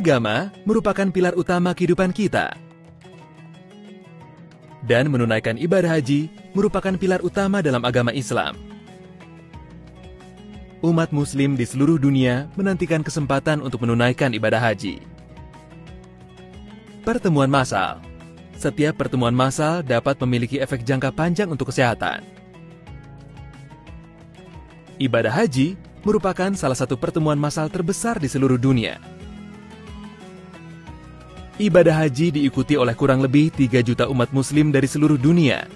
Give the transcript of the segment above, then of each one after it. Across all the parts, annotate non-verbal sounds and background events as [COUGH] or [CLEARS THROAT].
Agama merupakan pilar utama kehidupan kita. Dan menunaikan ibadah haji merupakan pilar utama dalam agama Islam. Umat muslim di seluruh dunia menantikan kesempatan untuk menunaikan ibadah haji. Pertemuan massal Setiap pertemuan massal dapat memiliki efek jangka panjang untuk kesehatan. Ibadah haji merupakan salah satu pertemuan massal terbesar di seluruh dunia ibadah haji diikuti oleh kurang lebih 3 juta umat muslim dari seluruh dunia.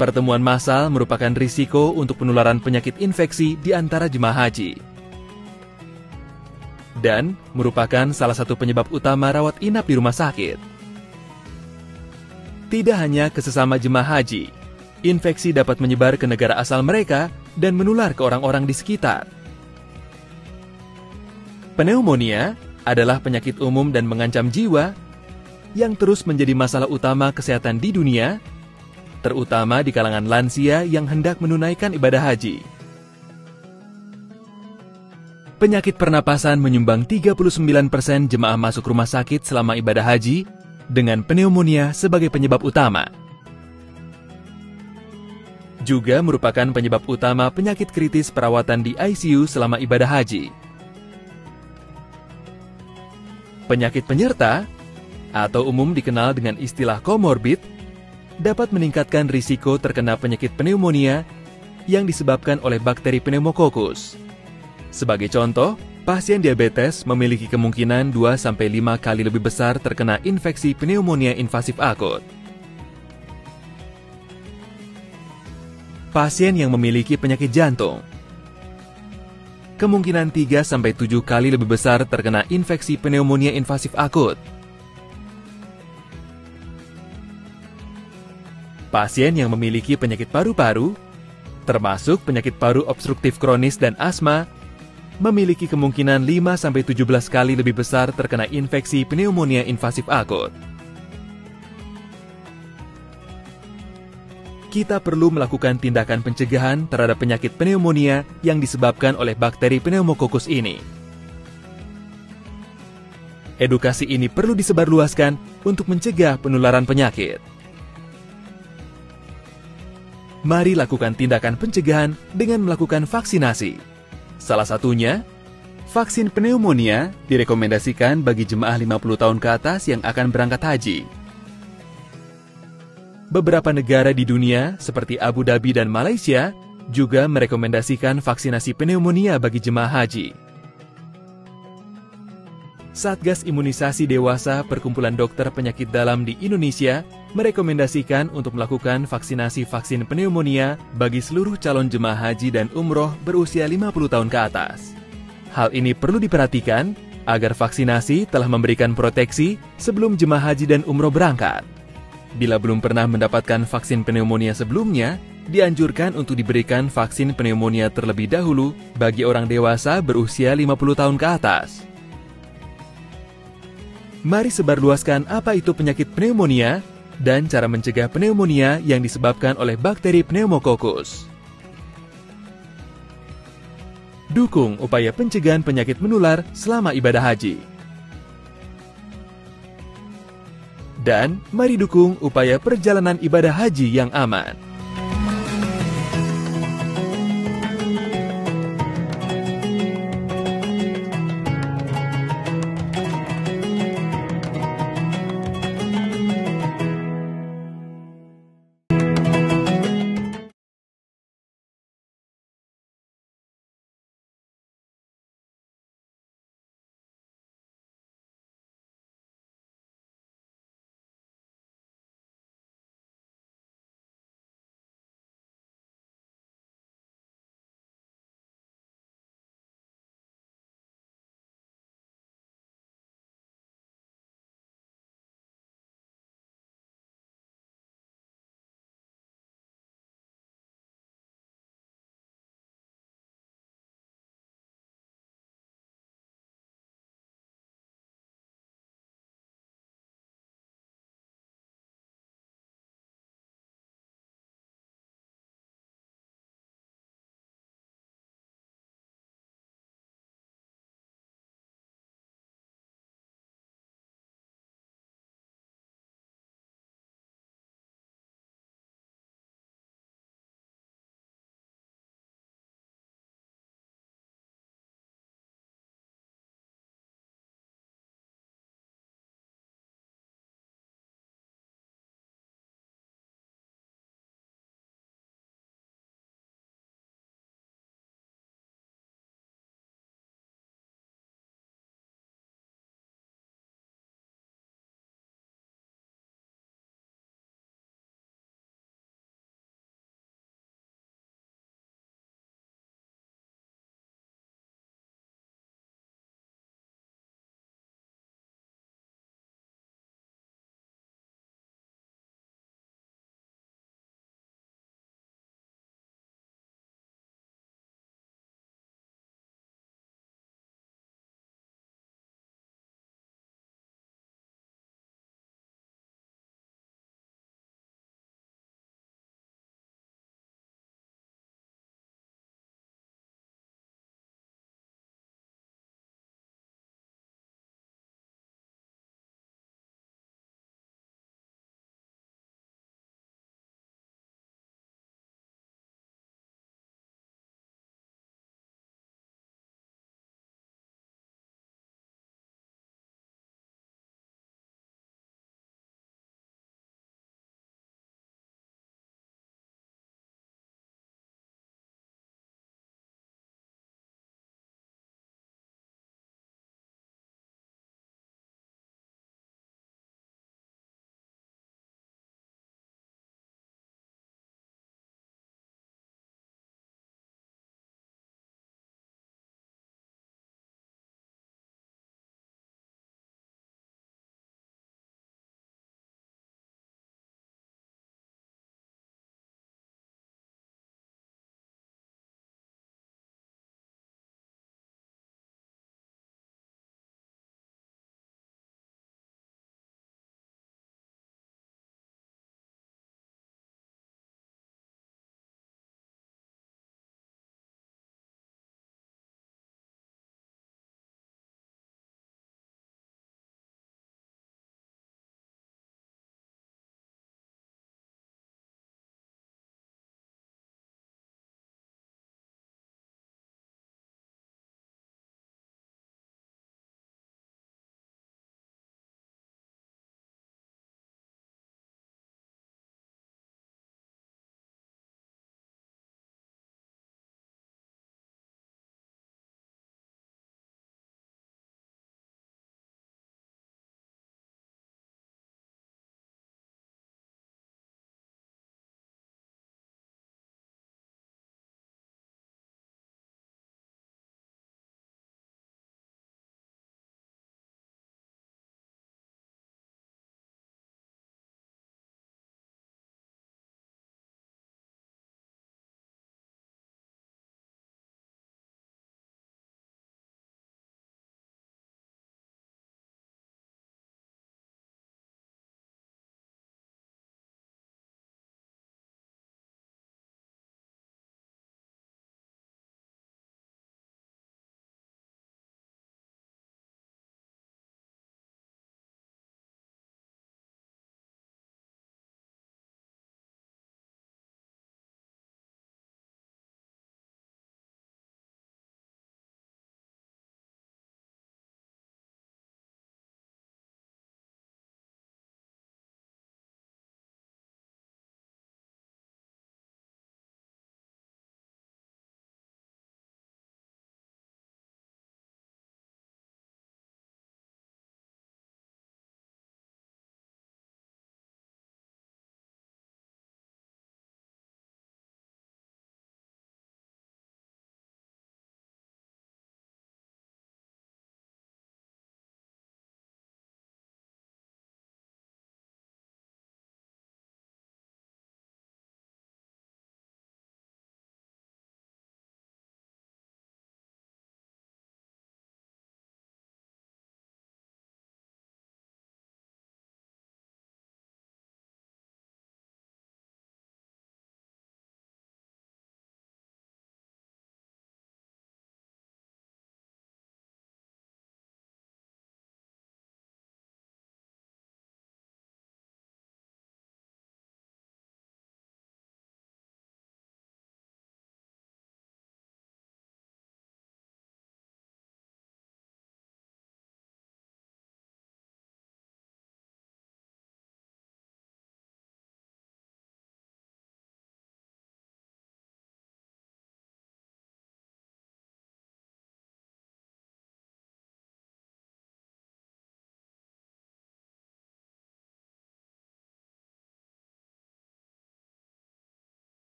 Pertemuan massal merupakan risiko untuk penularan penyakit infeksi di antara jemaah haji. Dan merupakan salah satu penyebab utama rawat inap di rumah sakit. Tidak hanya ke sesama jemaah haji, infeksi dapat menyebar ke negara asal mereka dan menular ke orang-orang di sekitar. Pneumonia adalah penyakit umum dan mengancam jiwa yang terus menjadi masalah utama kesehatan di dunia, terutama di kalangan lansia yang hendak menunaikan ibadah haji. Penyakit pernapasan menyumbang 39% jemaah masuk rumah sakit selama ibadah haji dengan pneumonia sebagai penyebab utama. Juga merupakan penyebab utama penyakit kritis perawatan di ICU selama ibadah haji. Penyakit penyerta, atau umum dikenal dengan istilah komorbid, dapat meningkatkan risiko terkena penyakit pneumonia yang disebabkan oleh bakteri pneumokokus. Sebagai contoh, pasien diabetes memiliki kemungkinan 2-5 kali lebih besar terkena infeksi pneumonia invasif akut. Pasien yang memiliki penyakit jantung kemungkinan 3-7 kali lebih besar terkena infeksi pneumonia invasif akut. Pasien yang memiliki penyakit paru-paru, termasuk penyakit paru obstruktif kronis dan asma, memiliki kemungkinan 5-17 kali lebih besar terkena infeksi pneumonia invasif akut. kita perlu melakukan tindakan pencegahan terhadap penyakit pneumonia yang disebabkan oleh bakteri pneumokokus ini. Edukasi ini perlu disebarluaskan untuk mencegah penularan penyakit. Mari lakukan tindakan pencegahan dengan melakukan vaksinasi. Salah satunya, vaksin pneumonia direkomendasikan bagi jemaah 50 tahun ke atas yang akan berangkat haji Beberapa negara di dunia, seperti Abu Dhabi dan Malaysia, juga merekomendasikan vaksinasi pneumonia bagi jemaah haji. Satgas Imunisasi Dewasa Perkumpulan Dokter Penyakit Dalam di Indonesia merekomendasikan untuk melakukan vaksinasi vaksin pneumonia bagi seluruh calon jemaah haji dan umroh berusia 50 tahun ke atas. Hal ini perlu diperhatikan agar vaksinasi telah memberikan proteksi sebelum jemaah haji dan umroh berangkat. Bila belum pernah mendapatkan vaksin pneumonia sebelumnya, dianjurkan untuk diberikan vaksin pneumonia terlebih dahulu bagi orang dewasa berusia 50 tahun ke atas. Mari sebarluaskan apa itu penyakit pneumonia dan cara mencegah pneumonia yang disebabkan oleh bakteri pneumokokus. Dukung upaya pencegahan penyakit menular selama ibadah haji. Dan mari dukung upaya perjalanan ibadah haji yang aman.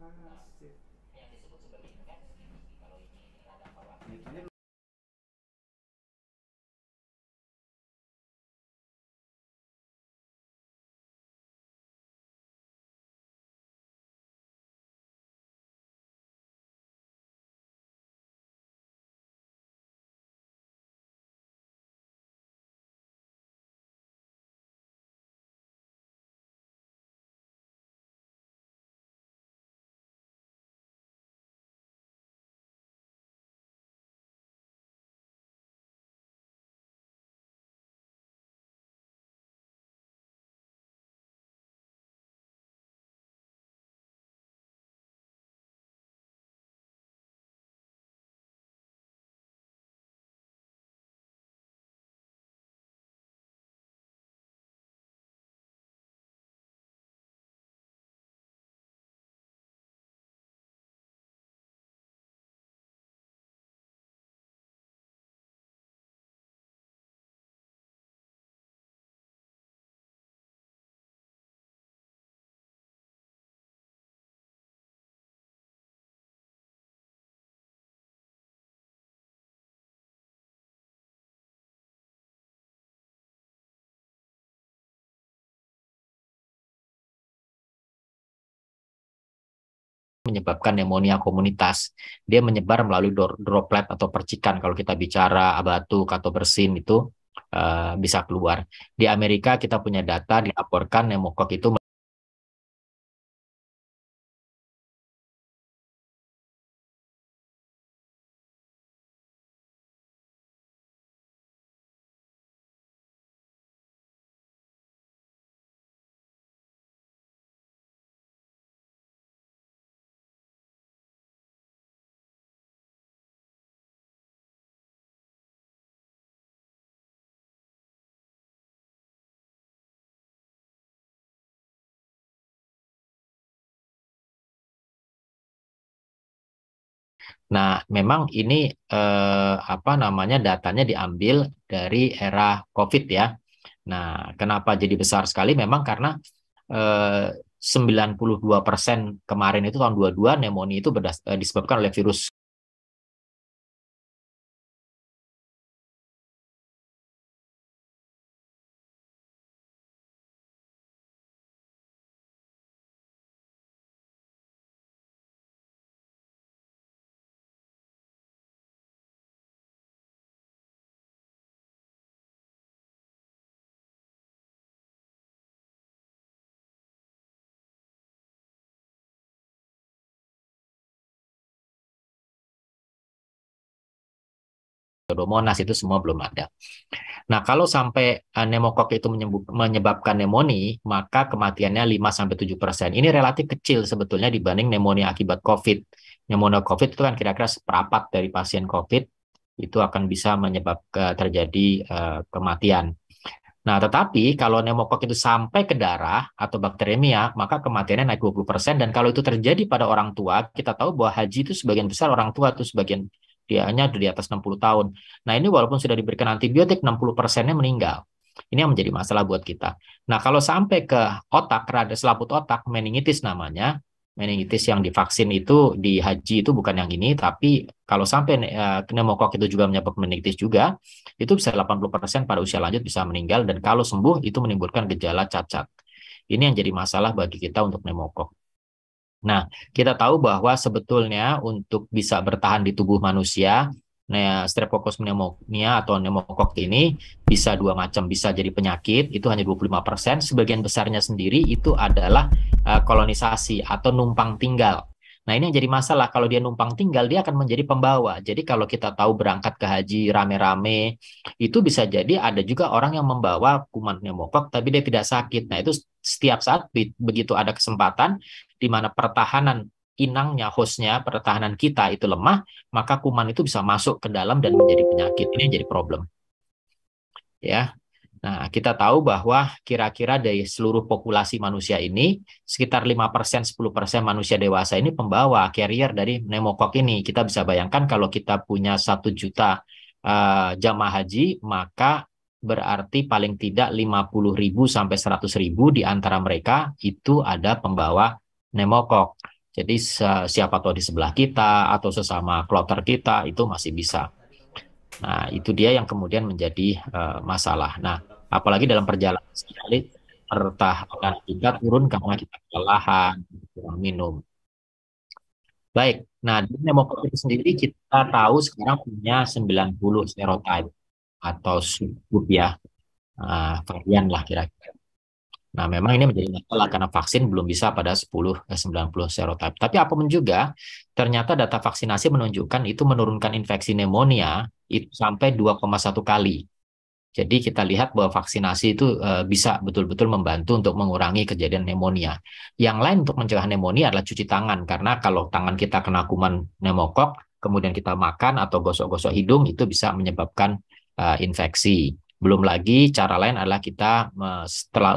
fantastic menyebabkan pneumonia komunitas. Dia menyebar melalui droplet atau percikan kalau kita bicara batuk atau bersin itu uh, bisa keluar. Di Amerika kita punya data dilaporkan pneumokok itu Nah, memang ini eh, apa namanya datanya diambil dari era COVID ya. Nah, kenapa jadi besar sekali? Memang karena eh, 92% kemarin itu tahun 22 pneumonia itu berdas, eh, disebabkan oleh virus Monas itu semua belum ada. Nah, kalau sampai eh, pneumokok itu menyebabkan pneumonia, maka kematiannya 5 sampai 7%. Ini relatif kecil sebetulnya dibanding pneumonia akibat COVID. Pneumonia COVID itu kan kira-kira seperempat dari pasien COVID itu akan bisa menyebabkan eh, terjadi uh, kematian. Nah, tetapi kalau pneumokok itu sampai ke darah atau bakteremia, maka kematiannya naik 20%. Dan kalau itu terjadi pada orang tua, kita tahu bahwa haji itu sebagian besar orang tua, itu sebagian usianya di atas 60 tahun. Nah, ini walaupun sudah diberikan antibiotik 60 persennya meninggal. Ini yang menjadi masalah buat kita. Nah, kalau sampai ke otak, rada selaput otak, meningitis namanya, meningitis yang divaksin itu di haji itu bukan yang ini, tapi kalau sampai uh, eh, pneumokok itu juga menyebabkan meningitis juga, itu bisa 80% pada usia lanjut bisa meninggal, dan kalau sembuh itu menimbulkan gejala cacat. Ini yang jadi masalah bagi kita untuk pneumokok. Nah, kita tahu bahwa sebetulnya untuk bisa bertahan di tubuh manusia, nah, Streptococcus pneumonia atau pneumokok ini bisa dua macam, bisa jadi penyakit, itu hanya 25%, sebagian besarnya sendiri itu adalah uh, kolonisasi atau numpang tinggal. Nah, ini yang jadi masalah. Kalau dia numpang tinggal, dia akan menjadi pembawa. Jadi, kalau kita tahu berangkat ke haji rame-rame, itu bisa jadi ada juga orang yang membawa kuman pneumokok, tapi dia tidak sakit. Nah, itu setiap saat begitu ada kesempatan, di mana pertahanan inangnya, hostnya, pertahanan kita itu lemah, maka kuman itu bisa masuk ke dalam dan menjadi penyakit. Ini jadi problem. Ya. Nah, kita tahu bahwa kira-kira dari seluruh populasi manusia ini, sekitar lima persen sepuluh persen manusia dewasa ini pembawa, carrier dari pneumokok ini. Kita bisa bayangkan kalau kita punya satu juta uh, jamaah haji, maka berarti paling tidak lima puluh ribu sampai seratus ribu di antara mereka itu ada pembawa nemokok. Jadi siapa tahu di sebelah kita atau sesama kloter kita itu masih bisa. Nah, itu dia yang kemudian menjadi uh, masalah. Nah, apalagi dalam perjalanan sekali pertah akan kita turun karena kita kelelahan, kurang minum. Baik, nah di nemokok itu sendiri kita tahu sekarang punya 90 serotype atau sub ya, uh, varian lah kira-kira. Nah, memang ini menjadi masalah karena vaksin belum bisa pada 10 90 eh, serotype. Tapi apapun juga, ternyata data vaksinasi menunjukkan itu menurunkan infeksi pneumonia itu sampai 2,1 kali. Jadi kita lihat bahwa vaksinasi itu eh, bisa betul-betul membantu untuk mengurangi kejadian pneumonia. Yang lain untuk mencegah pneumonia adalah cuci tangan karena kalau tangan kita kena kuman pneumokok, kemudian kita makan atau gosok-gosok hidung itu bisa menyebabkan eh, infeksi. Belum lagi cara lain adalah kita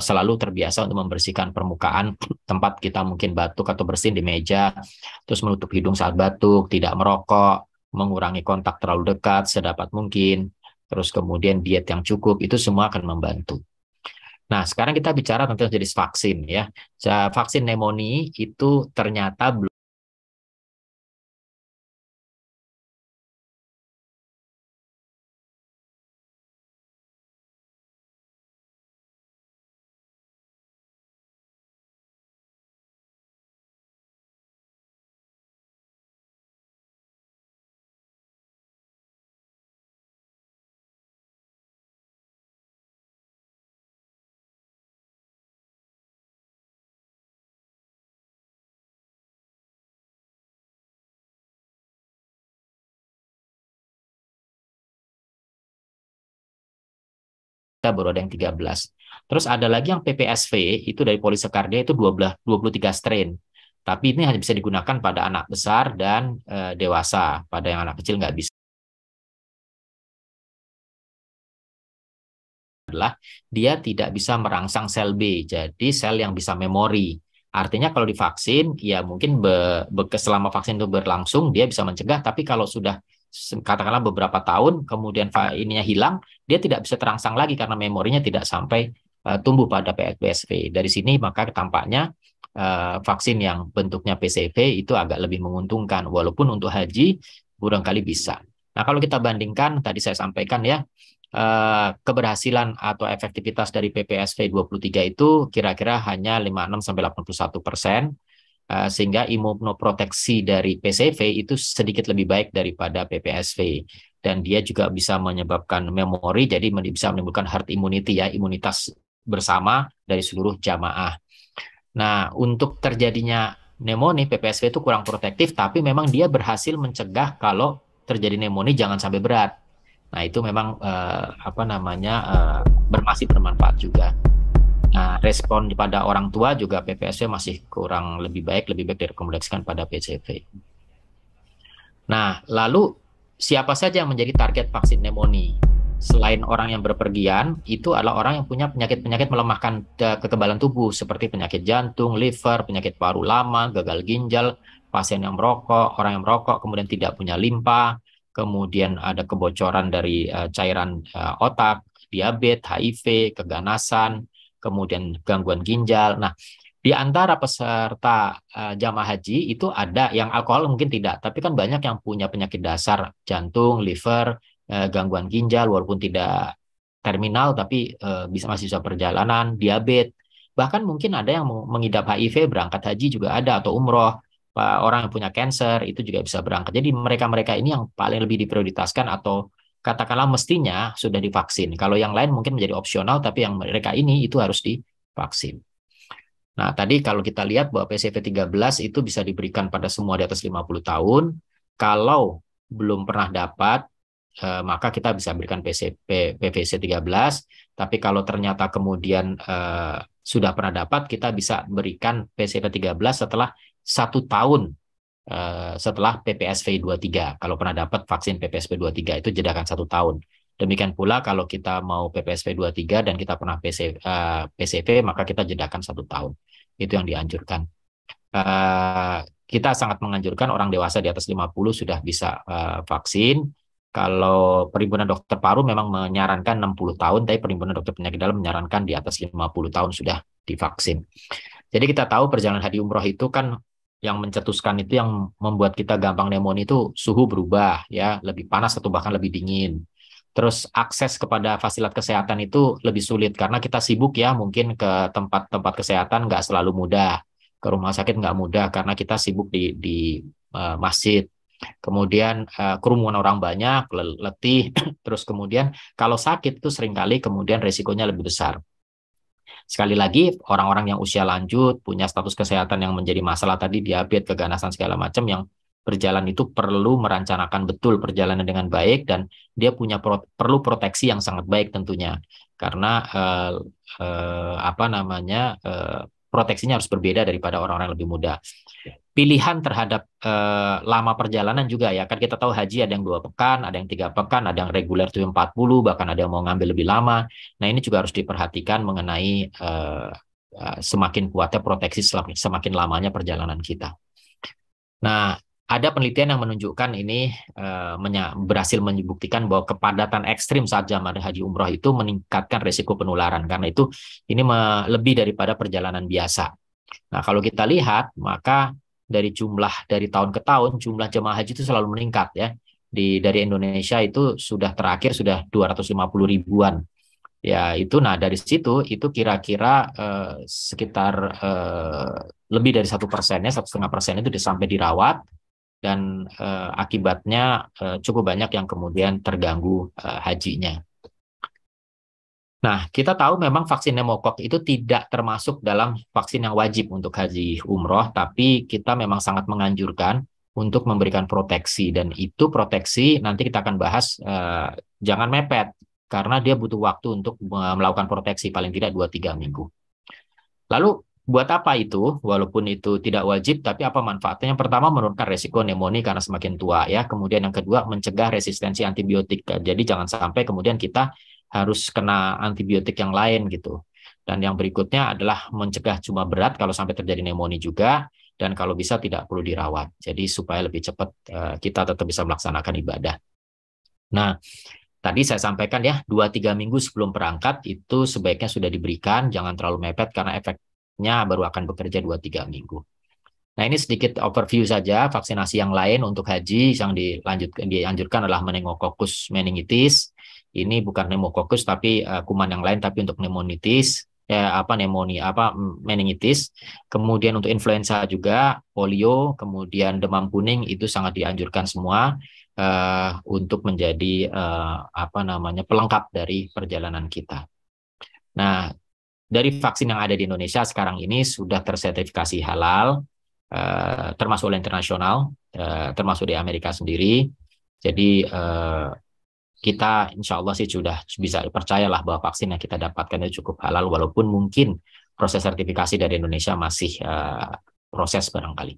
selalu terbiasa untuk membersihkan permukaan tempat kita mungkin batuk atau bersin di meja, terus menutup hidung saat batuk, tidak merokok, mengurangi kontak terlalu dekat sedapat mungkin, terus kemudian diet yang cukup, itu semua akan membantu. Nah, sekarang kita bicara tentang jenis vaksin ya. Vaksin pneumonia itu ternyata belum kita baru ada yang 13. Terus ada lagi yang PPSV itu dari polisekardia itu 12 23 strain. Tapi ini hanya bisa digunakan pada anak besar dan e, dewasa. Pada yang anak kecil nggak bisa. adalah dia tidak bisa merangsang sel B, jadi sel yang bisa memori. Artinya kalau divaksin, ya mungkin be, be, selama vaksin itu berlangsung, dia bisa mencegah, tapi kalau sudah katakanlah beberapa tahun kemudian ininya hilang, dia tidak bisa terangsang lagi karena memorinya tidak sampai uh, tumbuh pada PSV. Dari sini maka tampaknya uh, vaksin yang bentuknya PCV itu agak lebih menguntungkan walaupun untuk haji kurang kali bisa. Nah, kalau kita bandingkan tadi saya sampaikan ya eh, keberhasilan atau efektivitas dari PPSV 23 itu kira-kira hanya 56 sampai 81 persen. Eh, sehingga imunoproteksi dari PCV itu sedikit lebih baik daripada PPSV dan dia juga bisa menyebabkan memori jadi bisa menimbulkan herd immunity ya imunitas bersama dari seluruh jamaah. Nah, untuk terjadinya pneumonia PPSV itu kurang protektif tapi memang dia berhasil mencegah kalau terjadi pneumonia jangan sampai berat. Nah, itu memang eh, apa namanya eh, bermasih bermanfaat juga. Nah, respon pada orang tua juga PPSV masih kurang lebih baik, lebih baik direkomendasikan pada PCV. Nah, lalu siapa saja yang menjadi target vaksin pneumonia? Selain orang yang berpergian, itu adalah orang yang punya penyakit-penyakit melemahkan e, kekebalan tubuh seperti penyakit jantung, liver, penyakit paru lama, gagal ginjal, pasien yang merokok, orang yang merokok kemudian tidak punya limpa, kemudian ada kebocoran dari uh, cairan uh, otak, diabetes, HIV, keganasan, kemudian gangguan ginjal. Nah, di antara peserta uh, jamaah haji itu ada yang alkohol mungkin tidak, tapi kan banyak yang punya penyakit dasar jantung, liver, uh, gangguan ginjal walaupun tidak terminal tapi uh, bisa masih bisa perjalanan, diabetes. Bahkan mungkin ada yang mengidap HIV berangkat haji juga ada atau umroh orang yang punya cancer itu juga bisa berangkat. Jadi mereka-mereka ini yang paling lebih diprioritaskan atau katakanlah mestinya sudah divaksin. Kalau yang lain mungkin menjadi opsional, tapi yang mereka ini itu harus divaksin. Nah, tadi kalau kita lihat bahwa PCV 13 itu bisa diberikan pada semua di atas 50 tahun. Kalau belum pernah dapat, eh, maka kita bisa berikan PCP, PVC 13. Tapi kalau ternyata kemudian eh, sudah pernah dapat, kita bisa berikan PCV 13 setelah satu tahun Eh, setelah PPSV 23. Kalau pernah dapat vaksin PPSV 23 itu jedakan satu tahun. Demikian pula kalau kita mau PPSV 23 dan kita pernah PC, uh, eh, PCV maka kita jedakan satu tahun. Itu yang dianjurkan. Uh, kita sangat menganjurkan orang dewasa di atas 50 sudah bisa uh, vaksin. Kalau perhimpunan dokter paru memang menyarankan 60 tahun, tapi perhimpunan dokter penyakit dalam menyarankan di atas 50 tahun sudah divaksin. Jadi kita tahu perjalanan haji umroh itu kan yang mencetuskan itu yang membuat kita gampang pneumonia itu suhu berubah ya, lebih panas atau bahkan lebih dingin. Terus akses kepada fasilitas kesehatan itu lebih sulit karena kita sibuk ya mungkin ke tempat-tempat kesehatan nggak selalu mudah, ke rumah sakit nggak mudah karena kita sibuk di di uh, masjid. Kemudian uh, kerumunan orang banyak, letih, [CLEARS THROAT] terus kemudian kalau sakit itu seringkali kemudian resikonya lebih besar. Sekali lagi, orang-orang yang usia lanjut, punya status kesehatan yang menjadi masalah tadi, diabetes, keganasan, segala macam yang berjalan itu perlu merencanakan betul perjalanan dengan baik dan dia punya pro perlu proteksi yang sangat baik tentunya karena eh, eh, apa namanya eh, proteksinya harus berbeda daripada orang-orang lebih muda pilihan terhadap eh, lama perjalanan juga ya kan kita tahu haji ada yang dua pekan ada yang tiga pekan ada yang reguler empat puluh bahkan ada yang mau ngambil lebih lama nah ini juga harus diperhatikan mengenai eh, eh, semakin kuatnya proteksi semakin lamanya perjalanan kita nah ada penelitian yang menunjukkan ini menya, berhasil membuktikan bahwa kepadatan ekstrim saat jamaah haji umroh itu meningkatkan risiko penularan karena itu ini lebih daripada perjalanan biasa Nah, kalau kita lihat, maka dari jumlah dari tahun ke tahun jumlah jemaah haji itu selalu meningkat ya. Di dari Indonesia itu sudah terakhir sudah 250 ribuan. Ya, itu nah dari situ itu kira-kira eh, sekitar eh, lebih dari satu persennya satu setengah persen itu sampai dirawat dan eh, akibatnya eh, cukup banyak yang kemudian terganggu eh, hajinya. Nah, kita tahu memang vaksin pneumokok itu tidak termasuk dalam vaksin yang wajib untuk haji umroh, tapi kita memang sangat menganjurkan untuk memberikan proteksi dan itu proteksi nanti kita akan bahas eh, jangan mepet karena dia butuh waktu untuk melakukan proteksi paling tidak 2-3 minggu. Lalu buat apa itu? Walaupun itu tidak wajib, tapi apa manfaatnya? Yang pertama menurunkan resiko pneumonia karena semakin tua ya. Kemudian yang kedua mencegah resistensi antibiotik. Jadi jangan sampai kemudian kita harus kena antibiotik yang lain gitu. Dan yang berikutnya adalah mencegah cuma berat kalau sampai terjadi pneumonia juga dan kalau bisa tidak perlu dirawat. Jadi supaya lebih cepat eh, kita tetap bisa melaksanakan ibadah. Nah, tadi saya sampaikan ya 2-3 minggu sebelum perangkat itu sebaiknya sudah diberikan, jangan terlalu mepet karena efeknya baru akan bekerja 2-3 minggu. Nah, ini sedikit overview saja vaksinasi yang lain untuk haji yang dilanjutkan dianjurkan adalah meningokokus meningitis, ini bukan pneumokokus tapi uh, kuman yang lain tapi untuk pneumonitis ya apa pneumonia apa meningitis kemudian untuk influenza juga polio kemudian demam kuning itu sangat dianjurkan semua uh, untuk menjadi uh, apa namanya pelengkap dari perjalanan kita nah dari vaksin yang ada di Indonesia sekarang ini sudah tersertifikasi halal uh, termasuk oleh internasional uh, termasuk di Amerika sendiri jadi uh, kita insya Allah sih sudah bisa percayalah bahwa vaksin yang kita dapatkan itu cukup halal walaupun mungkin proses sertifikasi dari Indonesia masih uh, proses barangkali.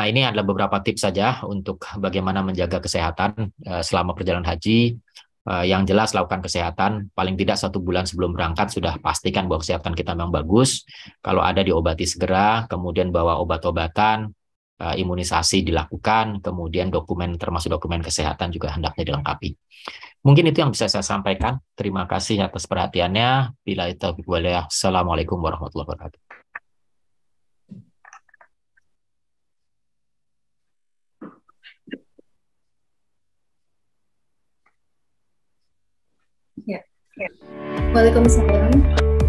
Nah ini adalah beberapa tips saja untuk bagaimana menjaga kesehatan uh, selama perjalanan haji. Uh, yang jelas lakukan kesehatan paling tidak satu bulan sebelum berangkat sudah pastikan bahwa kesehatan kita memang bagus. Kalau ada diobati segera, kemudian bawa obat-obatan, uh, imunisasi dilakukan, kemudian dokumen termasuk dokumen kesehatan juga hendaknya dilengkapi. Mungkin itu yang bisa saya sampaikan. Terima kasih atas perhatiannya. Bila itu boleh, Assalamualaikum warahmatullahi wabarakatuh. Ya. ya. Waalaikumsalam.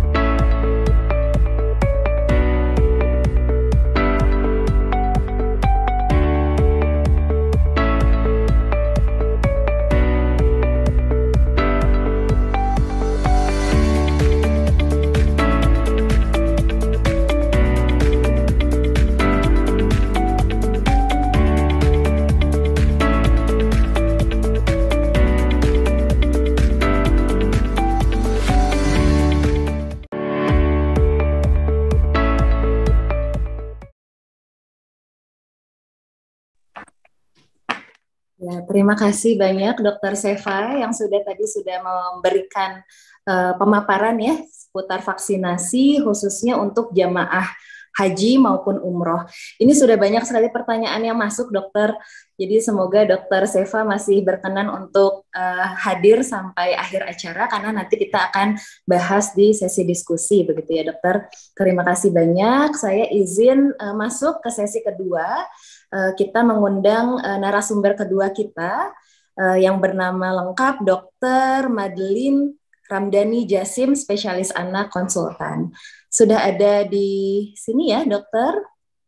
Ya, terima kasih banyak Dokter Seva yang sudah tadi sudah memberikan uh, pemaparan ya seputar vaksinasi khususnya untuk jamaah haji maupun umroh. Ini sudah banyak sekali pertanyaan yang masuk, dokter. Jadi semoga dokter Seva masih berkenan untuk uh, hadir sampai akhir acara karena nanti kita akan bahas di sesi diskusi, begitu ya, dokter. Terima kasih banyak. Saya izin uh, masuk ke sesi kedua Eh, kita mengundang uh, narasumber kedua kita uh, yang bernama lengkap Dr. Madeline Ramdhani Jasim, spesialis anak konsultan. Sudah ada di sini ya, dokter?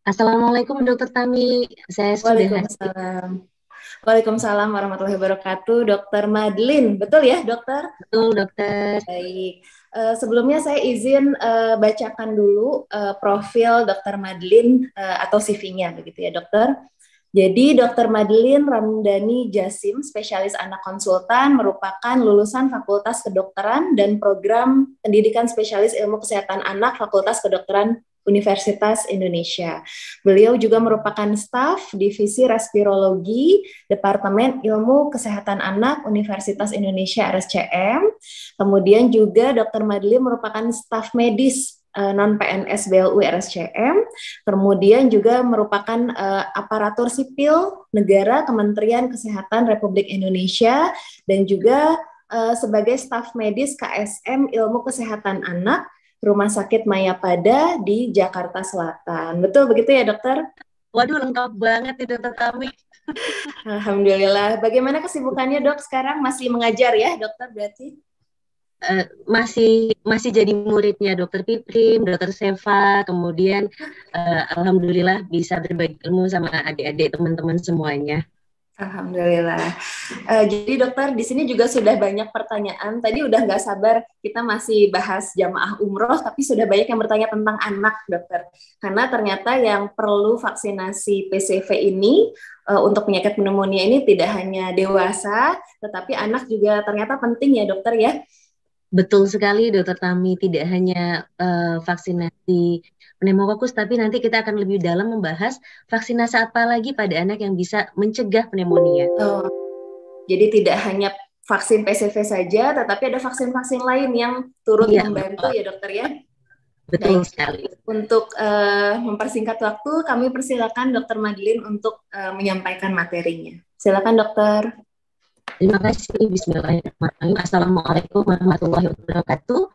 Assalamualaikum, dokter Tami. Saya sudah Waalaikumsalam. Waalaikumsalam warahmatullahi wabarakatuh, dokter Madeline. Betul ya, dokter? Betul, dokter. Baik. Eh, sebelumnya saya izin uh, bacakan dulu uh, profil Dr. Madeline uh, atau CV-nya begitu ya dokter. Jadi Dr. Madeline Ramdhani Jasim, spesialis anak konsultan, merupakan lulusan Fakultas Kedokteran dan Program Pendidikan Spesialis Ilmu Kesehatan Anak Fakultas Kedokteran Universitas Indonesia. Beliau juga merupakan staf Divisi Respirologi Departemen Ilmu Kesehatan Anak Universitas Indonesia RSCM. Kemudian juga Dr. Madli merupakan staf medis eh, non PNS BLU RSCM, kemudian juga merupakan uh, aparatur sipil negara Kementerian Kesehatan Republik Indonesia dan juga uh, sebagai staf medis KSM Ilmu Kesehatan Anak Rumah Sakit Mayapada di Jakarta Selatan. Betul begitu ya dokter? Waduh lengkap banget ya dokter kami. Alhamdulillah. Bagaimana kesibukannya dok sekarang? Masih mengajar ya dokter berarti? Uh, masih masih jadi muridnya dokter Piprim, dokter Seva, kemudian uh, alhamdulillah bisa berbagi ilmu sama adik-adik teman-teman semuanya. Alhamdulillah. Uh, jadi dokter di sini juga sudah banyak pertanyaan. Tadi udah nggak sabar kita masih bahas jamaah umroh, tapi sudah banyak yang bertanya tentang anak, dokter. Karena ternyata yang perlu vaksinasi PCV ini uh, untuk penyakit pneumonia ini tidak hanya dewasa, tetapi anak juga ternyata penting ya, dokter ya. Betul sekali, Dokter Tami. Tidak hanya uh, vaksinasi pneumokokus, tapi nanti kita akan lebih dalam membahas vaksinasi apa lagi pada anak yang bisa mencegah pneumonia. Oh. Jadi tidak hanya vaksin PCV saja, tetapi ada vaksin-vaksin lain yang turut ya, membantu betul. ya, Dokter ya. Betul Baik. sekali. Untuk uh, mempersingkat waktu, kami persilakan Dokter Madlin untuk uh, menyampaikan materinya. Silakan Dokter. Terima kasih. Bismillahirrahmanirrahim. Assalamualaikum warahmatullahi wabarakatuh.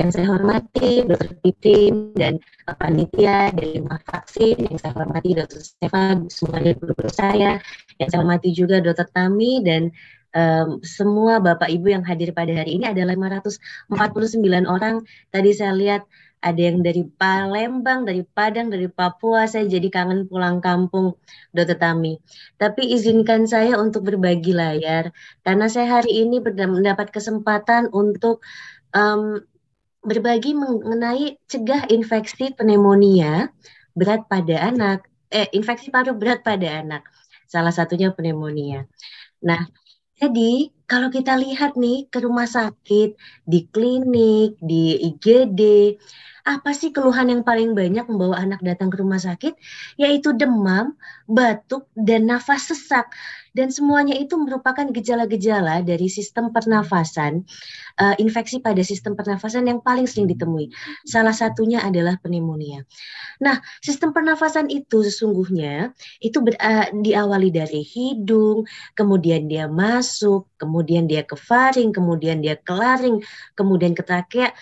Yang saya hormati Dr. tim dan panitia dari rumah vaksin, yang saya hormati Dr. Stefa, semua guru-guru saya, yang saya hormati juga Dr. Tami dan um, semua Bapak Ibu yang hadir pada hari ini ada 549 orang. Tadi saya lihat ada yang dari Palembang, dari Padang, dari Papua, saya jadi kangen pulang kampung Tami. Tapi izinkan saya untuk berbagi layar, karena saya hari ini mendapat kesempatan untuk um, berbagi mengenai cegah infeksi pneumonia berat pada anak, eh infeksi paru berat pada anak, salah satunya pneumonia. Nah, jadi, kalau kita lihat nih ke rumah sakit, di klinik, di IGD, apa sih keluhan yang paling banyak membawa anak datang ke rumah sakit? Yaitu demam, batuk, dan nafas sesak. Dan semuanya itu merupakan gejala-gejala dari sistem pernafasan uh, infeksi pada sistem pernafasan yang paling sering ditemui. Salah satunya adalah pneumonia. Nah, sistem pernafasan itu sesungguhnya itu ber, uh, diawali dari hidung, kemudian dia masuk, kemudian dia ke faring, kemudian dia ke laring, kemudian ke trakea.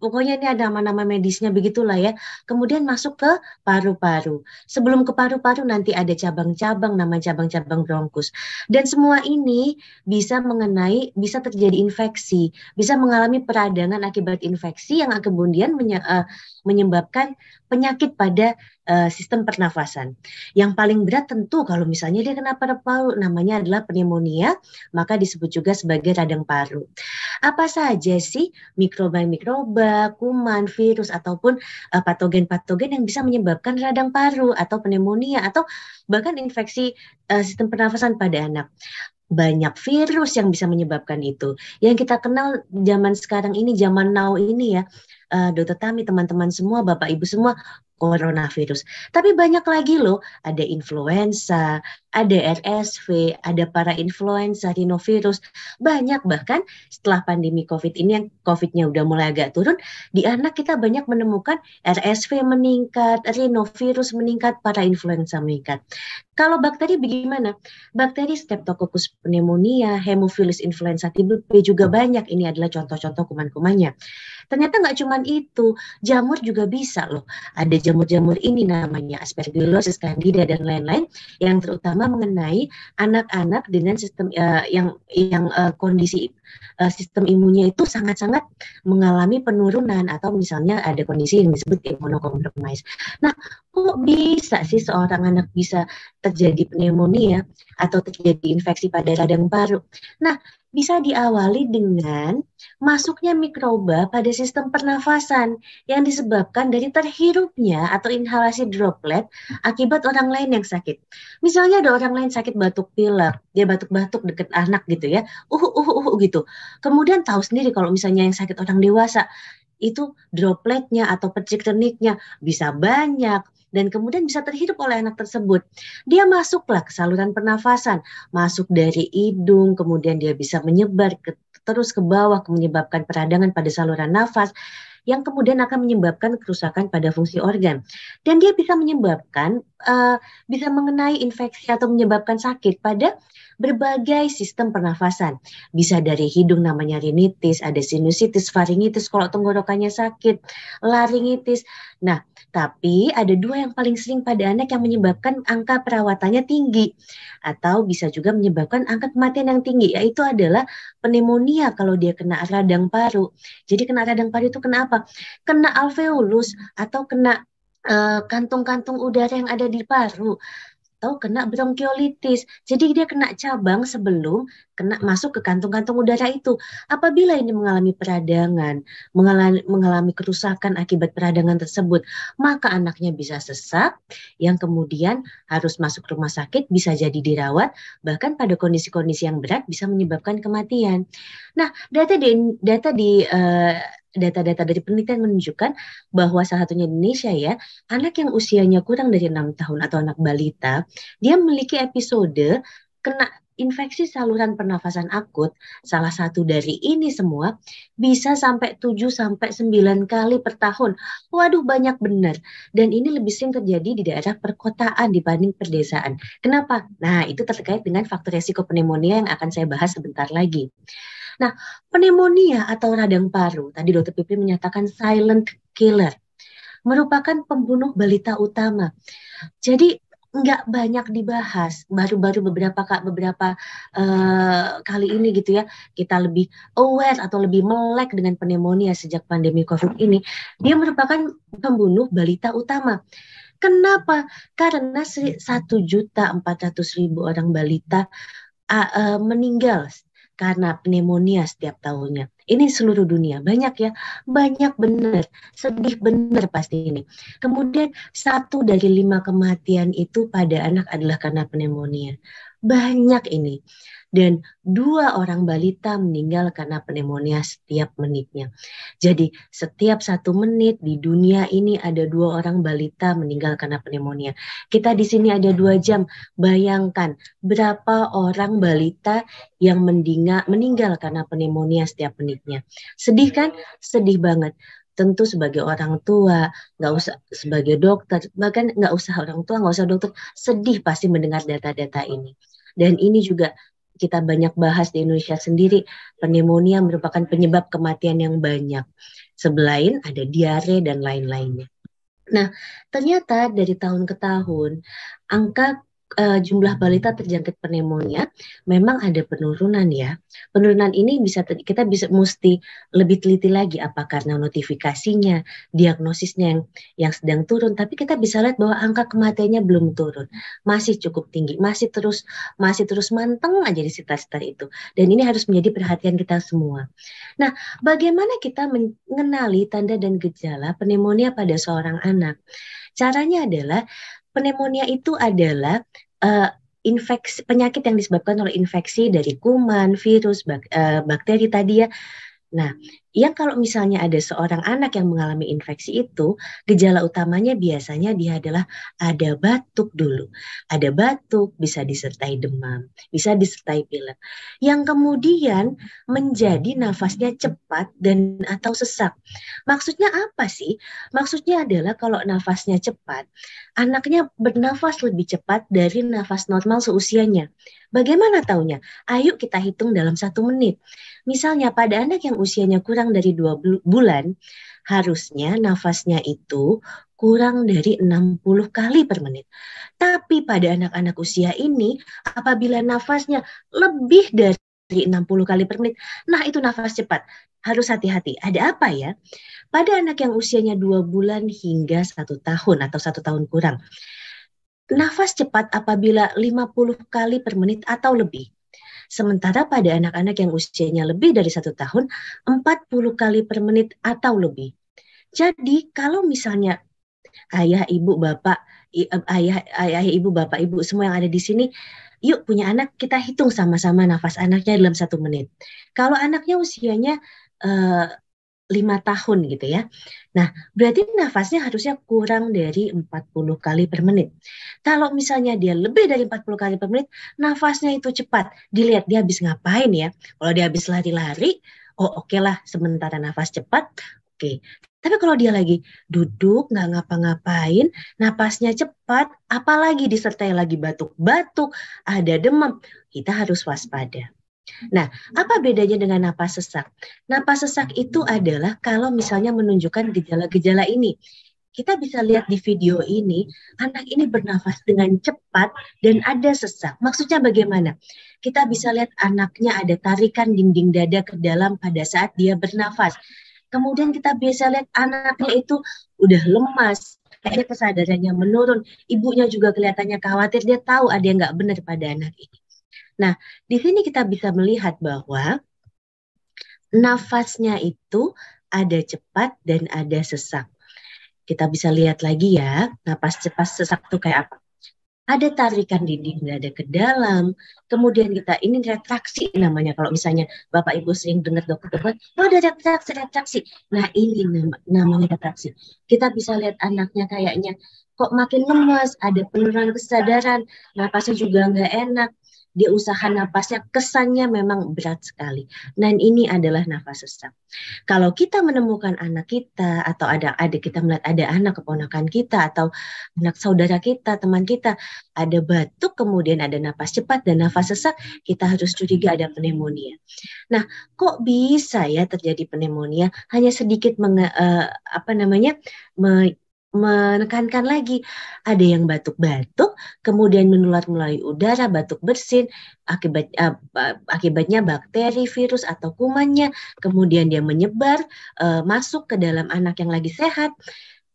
Pokoknya ini ada nama-nama medisnya begitulah ya. Kemudian masuk ke paru-paru. Sebelum ke paru-paru nanti ada cabang-cabang nama cabang-cabang bronkus. Dan semua ini bisa mengenai bisa terjadi infeksi bisa mengalami peradangan akibat infeksi yang kemudian menye uh, menyebabkan penyakit pada uh, sistem pernafasan. Yang paling berat tentu kalau misalnya dia kena paru-paru namanya adalah pneumonia, maka disebut juga sebagai radang paru. Apa saja sih mikroba-mikroba, kuman, virus ataupun eh, patogen-patogen uh, yang bisa menyebabkan radang paru atau pneumonia atau bahkan infeksi uh, sistem pernafasan pada anak? banyak virus yang bisa menyebabkan itu. Yang kita kenal zaman sekarang ini, zaman now ini ya, uh, Dokter Tami, teman-teman semua, Bapak Ibu semua, coronavirus. Tapi banyak lagi loh, ada influenza, ada RSV, ada para influenza, rhinovirus. banyak bahkan setelah pandemi COVID ini yang COVID-nya udah mulai agak turun, di anak kita banyak menemukan RSV meningkat, rhinovirus meningkat, para influenza meningkat. Kalau bakteri bagaimana? Bakteri Streptococcus pneumonia, Haemophilus influenza tipe B juga banyak. Ini adalah contoh-contoh kuman-kumannya. Ternyata nggak cuma itu, jamur juga bisa loh. Ada jamur-jamur ini namanya aspergillosis, candida dan lain-lain yang terutama mengenai anak-anak dengan sistem uh, yang yang uh, kondisi uh, sistem imunnya itu sangat-sangat mengalami penurunan atau misalnya ada kondisi yang disebut immunocompromised. Ya nah, kok bisa sih seorang anak bisa terjadi pneumonia atau terjadi infeksi pada radang paru? Nah, bisa diawali dengan masuknya mikroba pada sistem pernafasan yang disebabkan dari terhirupnya atau inhalasi droplet akibat orang lain yang sakit. Misalnya ada orang lain sakit batuk pilek, dia batuk-batuk deket anak gitu ya, uh uh uh, uh gitu. Kemudian tahu sendiri kalau misalnya yang sakit orang dewasa, itu dropletnya atau percik terniknya bisa banyak, dan kemudian bisa terhirup oleh anak tersebut. Dia masuklah ke saluran pernafasan, masuk dari hidung, kemudian dia bisa menyebar ke, terus ke bawah menyebabkan peradangan pada saluran nafas yang kemudian akan menyebabkan kerusakan pada fungsi organ. Dan dia bisa menyebabkan, uh, bisa mengenai infeksi atau menyebabkan sakit pada berbagai sistem pernafasan. Bisa dari hidung namanya rinitis, ada sinusitis, faringitis kalau tenggorokannya sakit, laringitis. Nah, tapi ada dua yang paling sering pada anak yang menyebabkan angka perawatannya tinggi atau bisa juga menyebabkan angka kematian yang tinggi yaitu adalah pneumonia kalau dia kena radang paru. Jadi kena radang paru itu kena apa? Kena alveolus atau kena eh, kantung-kantung uh, udara yang ada di paru atau kena bronkiolitis. Jadi dia kena cabang sebelum kena masuk ke kantung-kantung udara itu. Apabila ini mengalami peradangan, mengalami, mengalami kerusakan akibat peradangan tersebut, maka anaknya bisa sesak yang kemudian harus masuk rumah sakit, bisa jadi dirawat, bahkan pada kondisi-kondisi yang berat bisa menyebabkan kematian. Nah, data di data di uh, data-data dari penelitian menunjukkan bahwa salah satunya Indonesia ya, anak yang usianya kurang dari enam tahun atau anak balita, dia memiliki episode kena infeksi saluran pernafasan akut, salah satu dari ini semua, bisa sampai 7 sampai 9 kali per tahun. Waduh banyak benar. Dan ini lebih sering terjadi di daerah perkotaan dibanding perdesaan. Kenapa? Nah, itu terkait dengan faktor resiko pneumonia yang akan saya bahas sebentar lagi. Nah, pneumonia atau radang paru, tadi dokter Pipi menyatakan silent killer, merupakan pembunuh balita utama. Jadi nggak banyak dibahas baru-baru beberapa kak beberapa uh, kali ini gitu ya kita lebih aware atau lebih melek dengan pneumonia sejak pandemi covid ini dia merupakan pembunuh balita utama kenapa karena satu juta empat ratus ribu orang balita uh, uh, meninggal karena pneumonia setiap tahunnya. Ini seluruh dunia, banyak ya, banyak benar, sedih benar pasti ini. Kemudian satu dari lima kematian itu pada anak adalah karena pneumonia banyak ini. Dan dua orang balita meninggal karena pneumonia setiap menitnya. Jadi setiap satu menit di dunia ini ada dua orang balita meninggal karena pneumonia. Kita di sini ada dua jam. Bayangkan berapa orang balita yang meninggal karena pneumonia setiap menitnya. Sedih kan? Sedih banget tentu sebagai orang tua nggak usah iya. sebagai dokter bahkan nggak usah orang tua nggak usah dokter sedih pasti mendengar data-data ini dan ini juga kita banyak bahas di Indonesia sendiri, pneumonia merupakan penyebab kematian yang banyak. Sebelain ada diare dan lain-lainnya. Nah, ternyata dari tahun ke tahun, angka uh, jumlah balita terjangkit pneumonia memang ada penurunan ya. Penurunan ini bisa kita bisa mesti lebih teliti lagi apa karena notifikasinya, diagnosisnya yang yang sedang turun, tapi kita bisa lihat bahwa angka kematiannya belum turun. Masih cukup tinggi, masih terus masih terus manteng aja di sekitar-sekitar itu. Dan ini harus menjadi perhatian kita semua. Nah, bagaimana kita mengenali tanda dan gejala pneumonia pada seorang anak? Caranya adalah pneumonia itu adalah uh, infeksi penyakit yang disebabkan oleh infeksi dari kuman, virus, bak, uh, bakteri tadi ya. Nah, yang kalau misalnya ada seorang anak yang mengalami infeksi itu, gejala utamanya biasanya dia adalah ada batuk dulu. Ada batuk, bisa disertai demam, bisa disertai pilek. Yang kemudian menjadi nafasnya cepat dan atau sesak. Maksudnya apa sih? Maksudnya adalah kalau nafasnya cepat, anaknya bernafas lebih cepat dari nafas normal seusianya. Bagaimana taunya? Ayo kita hitung dalam satu menit. Misalnya pada anak yang usianya kurang kurang dari dua bulan, harusnya nafasnya itu kurang dari 60 kali per menit. Tapi pada anak-anak usia ini, apabila nafasnya lebih dari 60 kali per menit, nah itu nafas cepat. Harus hati-hati. Ada apa ya? Pada anak yang usianya dua bulan hingga 1 tahun atau satu tahun kurang, nafas cepat apabila 50 kali per menit atau lebih. Sementara pada anak-anak yang usianya lebih dari satu tahun, 40 kali per menit atau lebih. Jadi kalau misalnya ayah, ibu, bapak, i, eh, ayah, ayah, ibu, bapak, ibu, semua yang ada di sini, yuk punya anak, kita hitung sama-sama nafas anaknya dalam satu menit. Kalau anaknya usianya uh, lima tahun gitu ya. Nah, berarti nafasnya harusnya kurang dari 40 kali per menit. Kalau misalnya dia lebih dari 40 kali per menit, nafasnya itu cepat. Dilihat dia habis ngapain ya. Kalau dia habis lari-lari, oh oke okay lah sementara nafas cepat, oke. Okay. Tapi kalau dia lagi duduk, nggak ngapa-ngapain, nafasnya cepat, apalagi disertai lagi batuk-batuk, ada demam, kita harus waspada. Nah, apa bedanya dengan napas sesak? Napas sesak itu adalah kalau misalnya menunjukkan gejala-gejala ini. Kita bisa lihat di video ini, anak ini bernafas dengan cepat dan ada sesak. Maksudnya bagaimana? Kita bisa lihat anaknya ada tarikan dinding dada ke dalam pada saat dia bernafas. Kemudian kita bisa lihat anaknya itu udah lemas, kayaknya kesadarannya menurun. Ibunya juga kelihatannya khawatir, dia tahu ada yang nggak benar pada anak ini. Nah, di sini kita bisa melihat bahwa nafasnya itu ada cepat dan ada sesak. Kita bisa lihat lagi ya, nafas cepat sesak itu kayak apa. Ada tarikan dinding ada ke dalam, kemudian kita ini retraksi namanya. Kalau misalnya Bapak Ibu sering dengar dokter-dokter, oh ada retraksi, retraksi. Nah ini nama, namanya retraksi. Kita bisa lihat anaknya kayaknya kok makin lemas, ada penurunan kesadaran, nafasnya juga nggak enak, dia usaha nafasnya kesannya memang berat sekali. Dan ini adalah nafas sesak. Kalau kita menemukan anak kita atau ada ada kita melihat ada anak keponakan kita atau anak saudara kita, teman kita ada batuk kemudian ada nafas cepat dan nafas sesak, kita harus curiga ada pneumonia. Nah, kok bisa ya terjadi pneumonia hanya sedikit menge, uh, apa namanya me, menekankan lagi. Ada yang batuk-batuk, kemudian menular melalui udara, batuk bersin, akibat uh, akibatnya bakteri, virus atau kumannya, kemudian dia menyebar uh, masuk ke dalam anak yang lagi sehat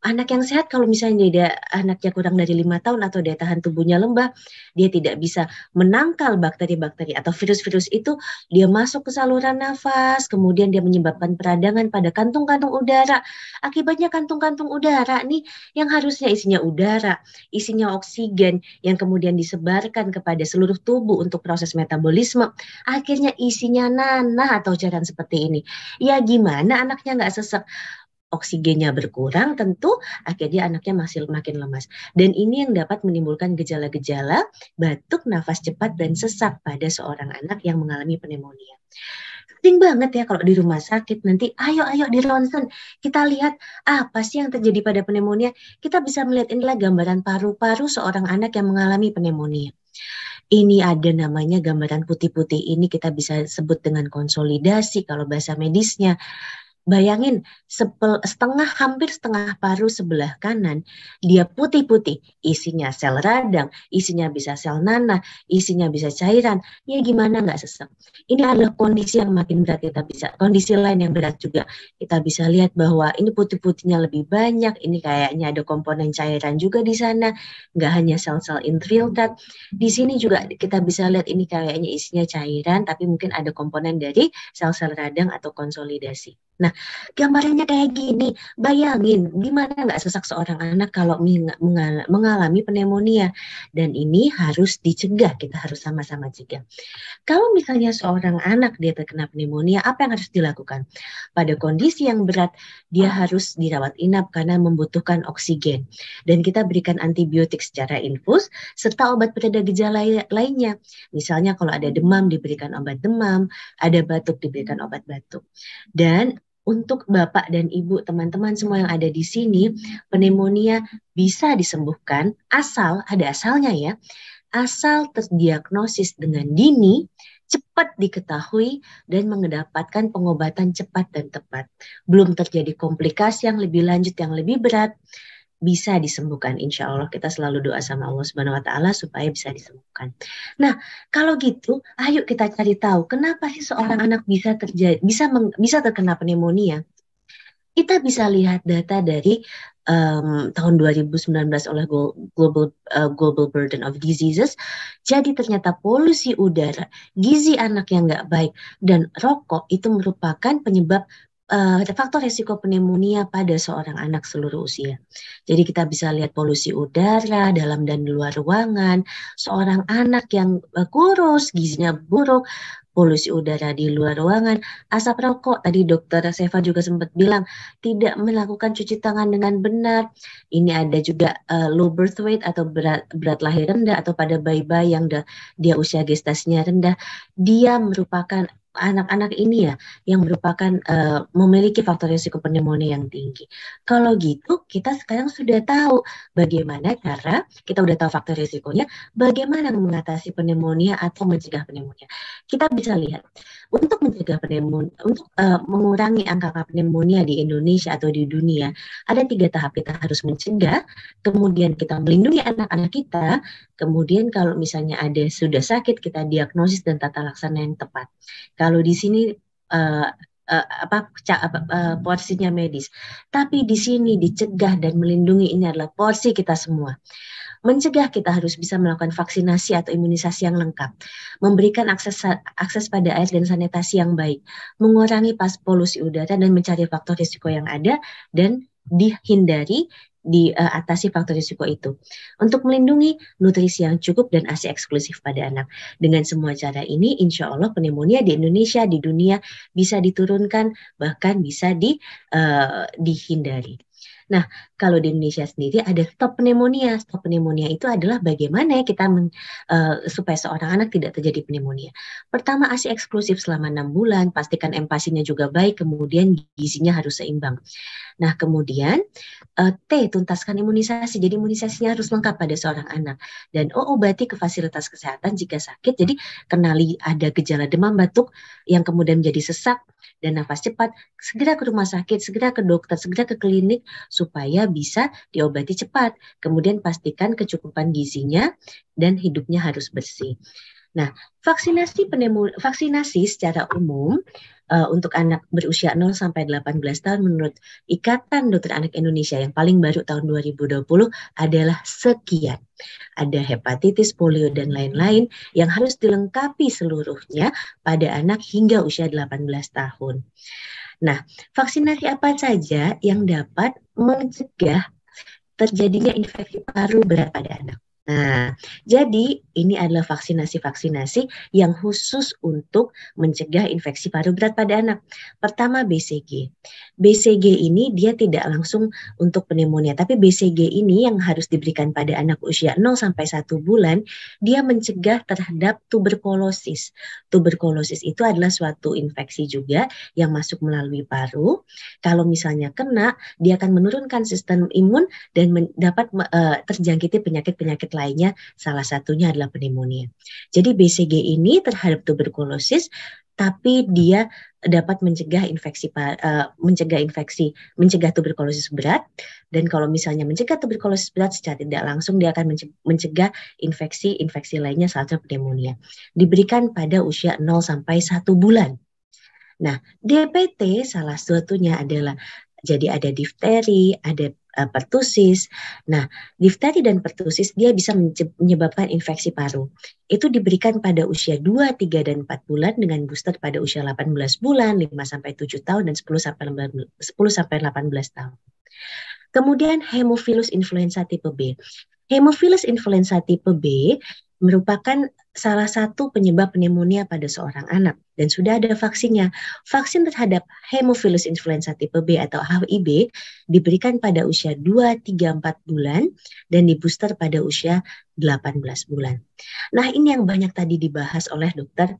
anak yang sehat kalau misalnya dia anaknya kurang dari lima tahun atau daya tahan tubuhnya lembah, dia tidak bisa menangkal bakteri-bakteri atau virus-virus itu, dia masuk ke saluran nafas, kemudian dia menyebabkan peradangan pada kantung-kantung udara. Akibatnya kantung-kantung udara nih yang harusnya isinya udara, isinya oksigen yang kemudian disebarkan kepada seluruh tubuh untuk proses metabolisme, akhirnya isinya nanah atau cairan seperti ini. Ya gimana anaknya nggak sesek? oksigennya berkurang, tentu akhirnya anaknya masih makin lemas. Dan ini yang dapat menimbulkan gejala-gejala batuk, nafas cepat, dan sesak pada seorang anak yang mengalami pneumonia. Penting banget ya kalau di rumah sakit nanti ayo ayo di ronsen kita lihat apa sih yang terjadi pada pneumonia. Kita bisa melihat inilah gambaran paru-paru seorang anak yang mengalami pneumonia ini ada namanya gambaran putih-putih ini kita bisa sebut dengan konsolidasi kalau bahasa medisnya Bayangin sepel, setengah hampir setengah paru sebelah kanan dia putih-putih, isinya sel radang, isinya bisa sel nanah, isinya bisa cairan. Ya gimana nggak sesek? Ini adalah kondisi yang makin berat kita bisa. Kondisi lain yang berat juga kita bisa lihat bahwa ini putih-putihnya lebih banyak, ini kayaknya ada komponen cairan juga di sana, nggak hanya sel-sel infiltrat. Di sini juga kita bisa lihat ini kayaknya isinya cairan, tapi mungkin ada komponen dari sel-sel radang atau konsolidasi. Nah, gambarnya kayak gini, bayangin gimana nggak sesak seorang anak kalau mengalami pneumonia dan ini harus dicegah, kita harus sama-sama cegah. Kalau misalnya seorang anak dia terkena pneumonia, apa yang harus dilakukan? Pada kondisi yang berat, dia harus dirawat inap karena membutuhkan oksigen dan kita berikan antibiotik secara infus serta obat pereda gejala lainnya. Misalnya kalau ada demam diberikan obat demam, ada batuk diberikan obat batuk. Dan untuk Bapak dan Ibu, teman-teman semua yang ada di sini, pneumonia bisa disembuhkan asal ada asalnya ya. Asal terdiagnosis dengan dini, cepat diketahui dan mendapatkan pengobatan cepat dan tepat. Belum terjadi komplikasi yang lebih lanjut yang lebih berat bisa disembuhkan. Insya Allah kita selalu doa sama Allah Subhanahu Wa Taala supaya bisa disembuhkan. Nah kalau gitu, ayo kita cari tahu kenapa sih seorang anak bisa terjadi bisa meng, bisa terkena pneumonia. Kita bisa lihat data dari um, tahun 2019 oleh Global uh, Global Burden of Diseases. Jadi ternyata polusi udara, gizi anak yang nggak baik, dan rokok itu merupakan penyebab uh, faktor risiko pneumonia pada seorang anak seluruh usia. Jadi kita bisa lihat polusi udara dalam dan luar ruangan, seorang anak yang eh, kurus, gizinya buruk, polusi udara di luar ruangan, asap rokok. Tadi dokter Seva juga sempat bilang tidak melakukan cuci tangan dengan benar. Ini ada juga uh, low birth weight atau berat, berat lahir rendah atau pada bayi-bayi yang da, dia usia gestasinya rendah. Dia merupakan anak-anak ini ya yang merupakan uh, memiliki faktor risiko pneumonia yang tinggi. Kalau gitu kita sekarang sudah tahu bagaimana cara kita sudah tahu faktor risikonya, bagaimana mengatasi pneumonia atau mencegah pneumonia. Kita bisa lihat untuk mencegah pneumonia untuk uh, mengurangi angka pneumonia di Indonesia atau di dunia ada tiga tahap kita harus mencegah kemudian kita melindungi anak-anak kita kemudian kalau misalnya ada sudah sakit kita diagnosis dan tata laksana yang tepat kalau di sini uh, uh, apa uh, porsinya medis. Tapi di sini dicegah dan melindungi ini adalah porsi kita semua mencegah kita harus bisa melakukan vaksinasi atau imunisasi yang lengkap, memberikan akses akses pada air dan sanitasi yang baik, mengurangi pas polusi udara dan mencari faktor risiko yang ada dan dihindari diatasi eh, uh, faktor risiko itu. Untuk melindungi nutrisi yang cukup dan ASI eksklusif pada anak. Dengan semua cara ini, insya Allah pneumonia di Indonesia, di dunia bisa diturunkan, bahkan bisa di, uh, dihindari. Nah, kalau di Indonesia sendiri ada stop pneumonia. Stop pneumonia itu adalah bagaimana kita men, uh, supaya seorang anak tidak terjadi pneumonia. Pertama, ASI eksklusif selama enam bulan, pastikan empasinya juga baik, kemudian gizinya harus seimbang. Nah, kemudian uh, T tuntaskan imunisasi. Jadi imunisasinya harus lengkap pada seorang anak dan O oh, obati ke fasilitas kesehatan jika sakit. Jadi kenali ada gejala demam batuk yang kemudian menjadi sesak dan nafas cepat, segera ke rumah sakit, segera ke dokter, segera ke klinik supaya bisa diobati cepat. Kemudian pastikan kecukupan gizinya dan hidupnya harus bersih. Nah, vaksinasi vaksinasi secara umum uh, untuk anak berusia 0 sampai 18 tahun menurut Ikatan Dokter Anak Indonesia yang paling baru tahun 2020 adalah sekian. Ada hepatitis, polio dan lain-lain yang harus dilengkapi seluruhnya pada anak hingga usia 18 tahun. Nah, vaksinasi apa saja yang dapat mencegah terjadinya infeksi paru berat pada anak? Nah, jadi ini adalah vaksinasi-vaksinasi yang khusus untuk mencegah infeksi paru berat pada anak. Pertama BCG. BCG ini dia tidak langsung untuk pneumonia, tapi BCG ini yang harus diberikan pada anak usia 0 sampai 1 bulan, dia mencegah terhadap tuberkulosis. Tuberkulosis itu adalah suatu infeksi juga yang masuk melalui paru. Kalau misalnya kena, dia akan menurunkan sistem imun dan dapat uh, terjangkiti penyakit-penyakit lainnya, salah satunya adalah pneumonia. Jadi BCG ini terhadap tuberkulosis tapi dia dapat mencegah infeksi uh, mencegah infeksi mencegah tuberkulosis berat dan kalau misalnya mencegah tuberkulosis berat secara tidak langsung dia akan mencegah infeksi infeksi lainnya salah satu pneumonia diberikan pada usia 0 sampai 1 bulan. Nah, DPT salah satunya adalah jadi ada difteri, ada uh, pertusis. Nah, difteri dan pertusis dia bisa menyebabkan infeksi paru. Itu diberikan pada usia 2, 3 dan 4 bulan dengan booster pada usia 18 bulan, 5 sampai 7 tahun dan 10 sampai 18, 10 sampai 18 tahun. Kemudian hemophilus influenza tipe B. Hemophilus influenza tipe B merupakan salah satu penyebab pneumonia pada seorang anak dan sudah ada vaksinnya. Vaksin terhadap hemophilus influenza tipe B atau HIB diberikan pada usia 2, 3, 4 bulan dan dibuster pada usia 18 bulan. Nah, ini yang banyak tadi dibahas oleh dokter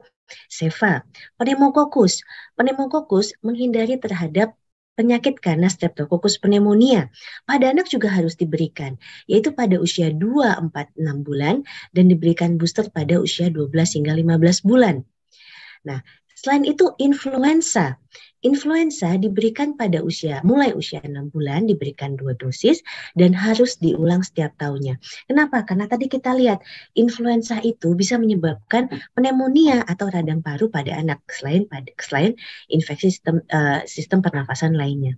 Seva. Pneumokokus. Pneumokokus menghindari terhadap penyakit karena streptokokus pneumonia. Pada anak juga harus diberikan, yaitu pada usia 2, 4, 6 bulan dan diberikan booster pada usia 12 hingga 15 bulan. Nah, selain itu influenza. Influenza diberikan pada usia mulai usia 6 bulan diberikan dua dosis dan harus diulang setiap tahunnya. Kenapa? Karena tadi kita lihat influenza itu bisa menyebabkan pneumonia atau radang paru pada anak selain pada selain infeksi sistem uh, sistem pernafasan lainnya.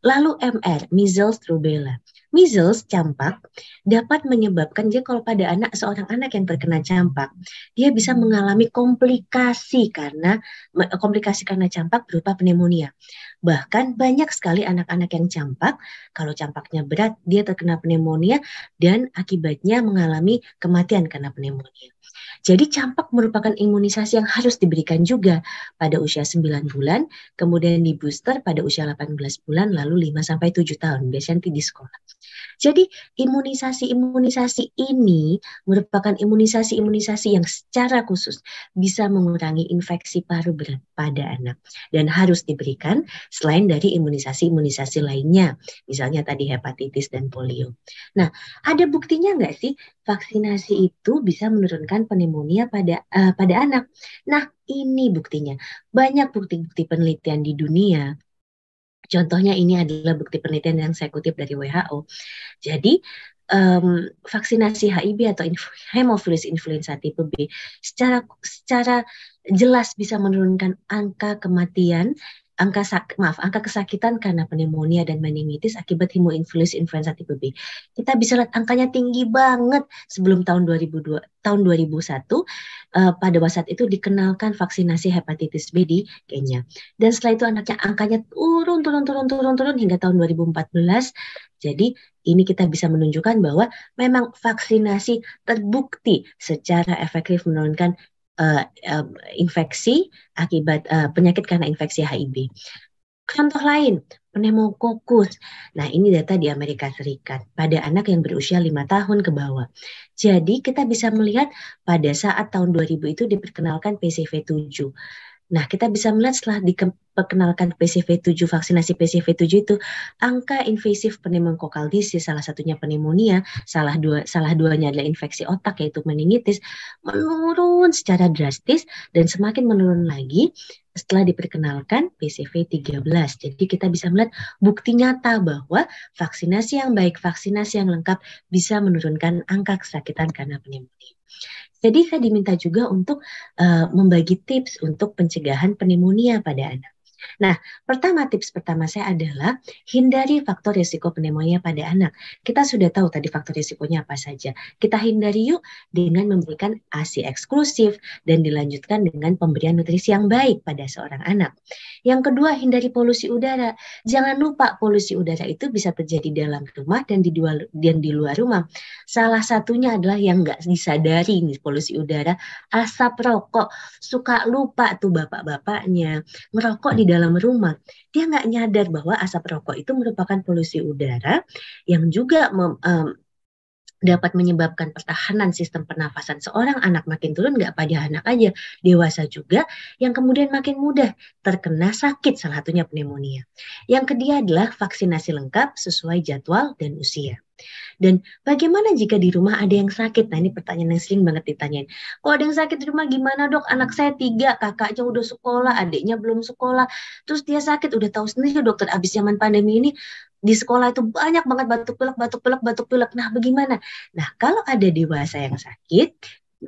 Lalu MR, measles rubella. Measles, campak, dapat menyebabkan dia kalau pada anak seorang anak yang terkena campak, dia bisa mengalami komplikasi karena komplikasi karena campak berupa pneumonia. Bahkan banyak sekali anak-anak yang campak, kalau campaknya berat, dia terkena pneumonia dan akibatnya mengalami kematian karena pneumonia. Jadi campak merupakan imunisasi yang harus diberikan juga pada usia 9 bulan, kemudian di booster pada usia 18 bulan, lalu 5 sampai 7 tahun, biasanya di sekolah. Jadi imunisasi-imunisasi ini merupakan imunisasi-imunisasi yang secara khusus bisa mengurangi infeksi paru berat pada anak dan harus diberikan selain dari imunisasi-imunisasi lainnya, misalnya tadi hepatitis dan polio. Nah, ada buktinya nggak sih vaksinasi itu bisa menurunkan pneumonia pada uh, pada anak? Nah, ini buktinya. Banyak bukti-bukti penelitian di dunia Contohnya ini adalah bukti penelitian yang saya kutip dari WHO. Jadi um, vaksinasi HIV atau inf hemophilus influenza tipe B secara secara jelas bisa menurunkan angka kematian angka sak, maaf angka kesakitan karena pneumonia dan meningitis akibat hemoinfluenza influenza tipe B. Kita bisa lihat angkanya tinggi banget sebelum tahun 2002 tahun 2001 uh, eh, pada saat itu dikenalkan vaksinasi hepatitis B di Kenya. Dan setelah itu anaknya angkanya turun turun turun turun turun hingga tahun 2014. Jadi ini kita bisa menunjukkan bahwa memang vaksinasi terbukti secara efektif menurunkan uh, infeksi akibat uh, penyakit karena infeksi HIV. Contoh lain, pneumokokus. Nah, ini data di Amerika Serikat pada anak yang berusia 5 tahun ke bawah. Jadi, kita bisa melihat pada saat tahun 2000 itu diperkenalkan PCV 7 Nah, kita bisa melihat setelah diperkenalkan PCV7 vaksinasi PCV7 itu angka invasif pneumokokal disease salah satunya pneumonia, salah dua salah duanya adalah infeksi otak yaitu meningitis menurun secara drastis dan semakin menurun lagi setelah diperkenalkan PCV 13. Jadi kita bisa melihat bukti nyata bahwa vaksinasi yang baik, vaksinasi yang lengkap bisa menurunkan angka kesakitan karena pneumonia. Jadi saya diminta juga untuk uh, membagi tips untuk pencegahan pneumonia pada anak. Nah, pertama tips pertama saya adalah hindari faktor risiko pneumonia pada anak. Kita sudah tahu tadi faktor risikonya apa saja. Kita hindari yuk dengan memberikan ASI eksklusif dan dilanjutkan dengan pemberian nutrisi yang baik pada seorang anak. Yang kedua, hindari polusi udara. Jangan lupa polusi udara itu bisa terjadi dalam rumah dan di luar dan di luar rumah. Salah satunya adalah yang nggak disadari nih polusi udara, asap rokok. Suka lupa tuh bapak-bapaknya ngerokok di dalam rumah, dia nggak nyadar bahwa asap rokok itu merupakan polusi udara yang juga mem, um, dapat menyebabkan pertahanan sistem pernafasan seorang anak makin turun nggak pada anak aja dewasa juga yang kemudian makin mudah terkena sakit salah satunya pneumonia. Yang kedua adalah vaksinasi lengkap sesuai jadwal dan usia. Dan bagaimana jika di rumah ada yang sakit? Nah ini pertanyaan yang sering banget ditanyain. Kok ada yang sakit di rumah gimana dok? Anak saya tiga, kakaknya udah sekolah, adiknya belum sekolah. Terus dia sakit, udah tahu sendiri dokter. Abis zaman pandemi ini di sekolah itu banyak banget batuk pilek, batuk pilek, batuk pilek. Nah bagaimana? Nah kalau ada dewasa yang sakit,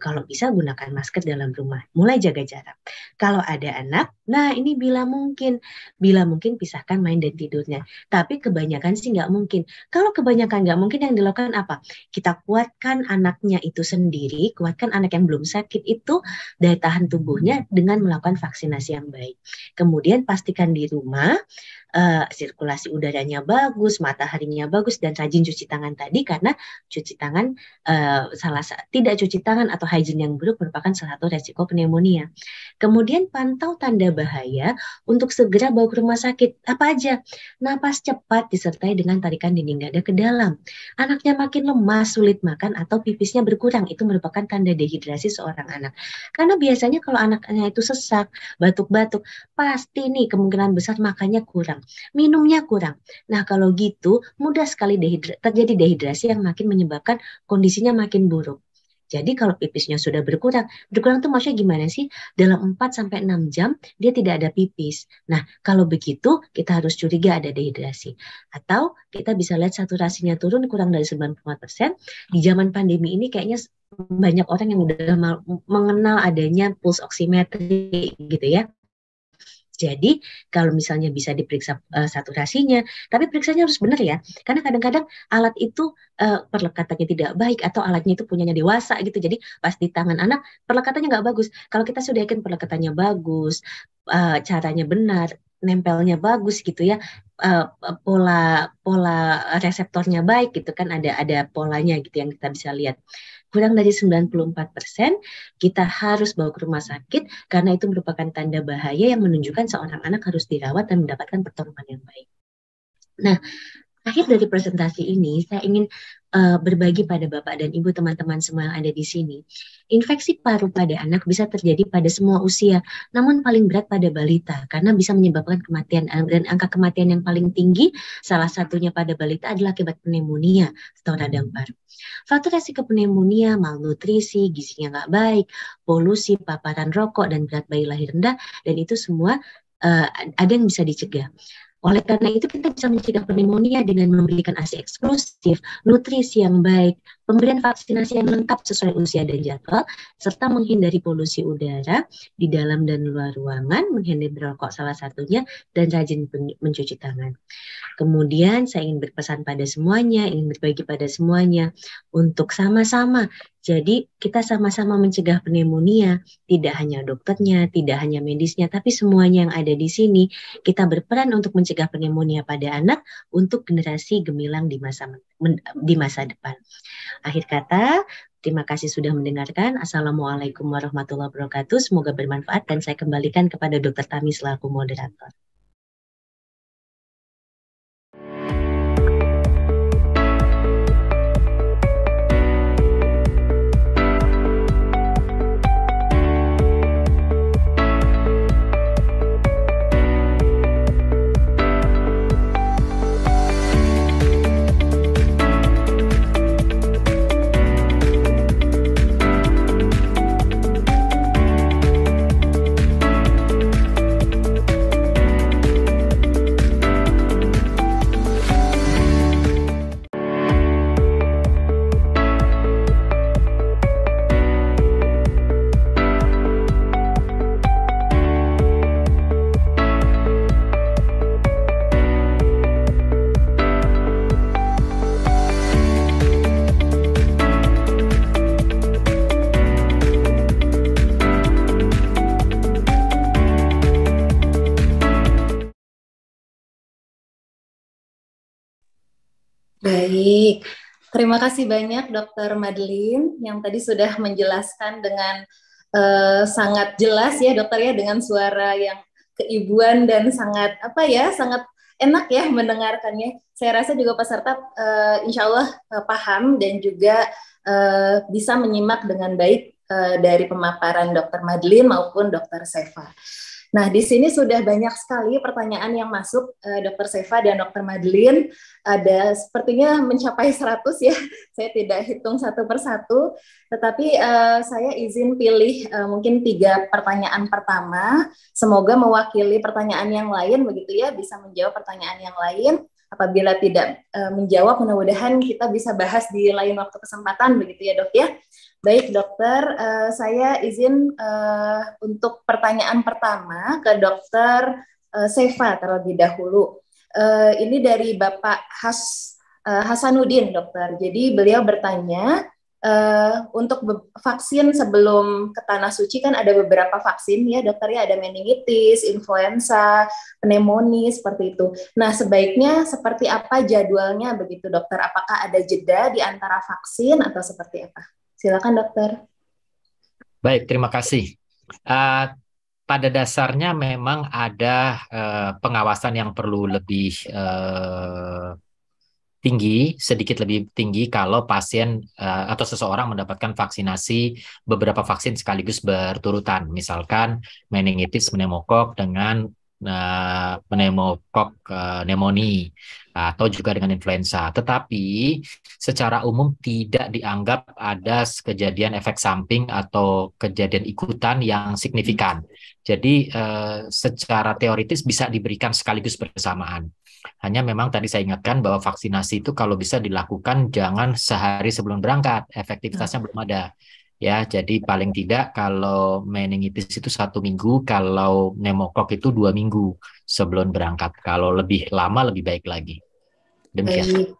kalau bisa gunakan masker dalam rumah. Mulai jaga jarak. Kalau ada anak, nah ini bila mungkin. Bila mungkin pisahkan main dan tidurnya. Tapi kebanyakan sih nggak mungkin. Kalau kebanyakan nggak mungkin yang dilakukan apa? Kita kuatkan anaknya itu sendiri, kuatkan anak yang belum sakit itu daya tahan tubuhnya dengan melakukan vaksinasi yang baik. Kemudian pastikan di rumah uh, sirkulasi udaranya bagus, mataharinya bagus dan rajin cuci tangan tadi karena cuci tangan uh, salah tidak cuci tangan atau hygiene yang buruk merupakan salah satu resiko pneumonia. Kemudian pantau tanda bahaya untuk segera bawa ke rumah sakit. Apa aja? Napas cepat disertai dengan tarikan dinding dada ke dalam. Anaknya makin lemas, sulit makan atau pipisnya berkurang. Itu merupakan tanda dehidrasi seorang anak. Karena biasanya kalau anaknya itu sesak, batuk-batuk, pasti nih kemungkinan besar makannya kurang minumnya kurang. Nah, kalau gitu mudah sekali dehidra terjadi dehidrasi yang makin menyebabkan kondisinya makin buruk. Jadi kalau pipisnya sudah berkurang, berkurang itu maksudnya gimana sih? Dalam 4 sampai 6 jam dia tidak ada pipis. Nah, kalau begitu kita harus curiga ada dehidrasi. Atau kita bisa lihat saturasinya turun kurang dari persen. Di zaman pandemi ini kayaknya banyak orang yang udah mengenal adanya pulse oximetry gitu ya. Jadi kalau misalnya bisa diperiksa uh, saturasinya, tapi periksanya harus benar ya, karena kadang-kadang alat itu uh, eh, perlekatannya tidak baik atau alatnya itu punyanya dewasa gitu. Jadi pas di tangan anak perlekatannya nggak bagus. Kalau kita sudah yakin perlekatannya bagus, uh, caranya benar, nempelnya bagus gitu ya uh, pola pola reseptornya baik gitu kan ada ada polanya gitu yang kita bisa lihat kurang dari 94 persen, kita harus bawa ke rumah sakit karena itu merupakan tanda bahaya yang menunjukkan seorang anak harus dirawat dan mendapatkan pertolongan yang baik. Nah, akhir dari presentasi ini, saya ingin uh, berbagi pada Bapak dan Ibu teman-teman semua yang ada di sini. Infeksi paru pada anak bisa terjadi pada semua usia, namun paling berat pada balita karena bisa menyebabkan kematian eh, dan angka kematian yang paling tinggi salah satunya pada balita adalah akibat pneumonia atau radang paru. Faktor resiko pneumonia, malnutrisi, gizinya nggak baik, polusi, paparan rokok dan berat bayi lahir rendah dan itu semua uh, ada yang bisa dicegah. Oleh karena itu kita bisa mencegah pneumonia dengan memberikan ASI eksklusif, nutrisi yang baik, pemberian vaksinasi yang lengkap sesuai usia dan jadwal, serta menghindari polusi udara di dalam dan luar ruangan, menghindari rokok salah satunya, dan rajin mencuci tangan. Kemudian saya ingin berpesan pada semuanya, ingin berbagi pada semuanya untuk sama-sama jadi kita sama-sama mencegah pneumonia, tidak hanya dokternya, tidak hanya medisnya, tapi semuanya yang ada di sini kita berperan untuk mencegah pneumonia pada anak untuk generasi gemilang di masa di masa depan. Akhir kata, terima kasih sudah mendengarkan. Assalamualaikum warahmatullahi wabarakatuh. Semoga bermanfaat dan saya kembalikan kepada Dokter Tami selaku moderator. Baik, terima kasih banyak Dokter Madeline yang tadi sudah menjelaskan dengan uh, sangat jelas ya dokter ya dengan suara yang keibuan dan sangat apa ya sangat enak ya mendengarkannya. Saya rasa juga peserta uh, insya Allah uh, paham dan juga uh, bisa menyimak dengan baik uh, dari pemaparan Dokter Madeline maupun Dokter Seva. Nah, di sini sudah banyak sekali pertanyaan yang masuk, uh, Dokter Seva dan dokter Madeline. Ada sepertinya mencapai 100 ya, [LAUGHS] saya tidak hitung satu persatu, tetapi uh, saya izin pilih uh, mungkin tiga pertanyaan pertama. Semoga mewakili pertanyaan yang lain, begitu ya, bisa menjawab pertanyaan yang lain. Apabila tidak uh, menjawab, mudah-mudahan kita bisa bahas di lain waktu kesempatan, begitu ya dok ya. Baik dokter, uh, saya izin uh, untuk pertanyaan pertama ke dokter uh, Seva terlebih dahulu. Uh, ini dari Bapak Has, uh, Hasanuddin dokter. Jadi beliau bertanya uh, untuk vaksin sebelum ke tanah suci kan ada beberapa vaksin ya dokter ya ada meningitis, influenza, pneumonia seperti itu. Nah sebaiknya seperti apa jadwalnya begitu dokter? Apakah ada jeda di antara vaksin atau seperti apa? Silakan dokter. Baik, terima kasih. Uh, pada dasarnya memang ada uh, pengawasan yang perlu lebih uh, tinggi, sedikit lebih tinggi kalau pasien uh, atau seseorang mendapatkan vaksinasi beberapa vaksin sekaligus berturutan, misalkan meningitis pneumokok dengan nah eh, pneumokok uh, eh, pneumonia atau juga dengan influenza. Tetapi secara umum tidak dianggap ada kejadian efek samping atau kejadian ikutan yang signifikan. Jadi uh, secara teoritis bisa diberikan sekaligus bersamaan. Hanya memang tadi saya ingatkan bahwa vaksinasi itu kalau bisa dilakukan jangan sehari sebelum berangkat, efektivitasnya hmm. belum ada ya jadi paling tidak kalau meningitis itu satu minggu kalau pneumokok itu dua minggu sebelum berangkat kalau lebih lama lebih baik lagi demikian baik.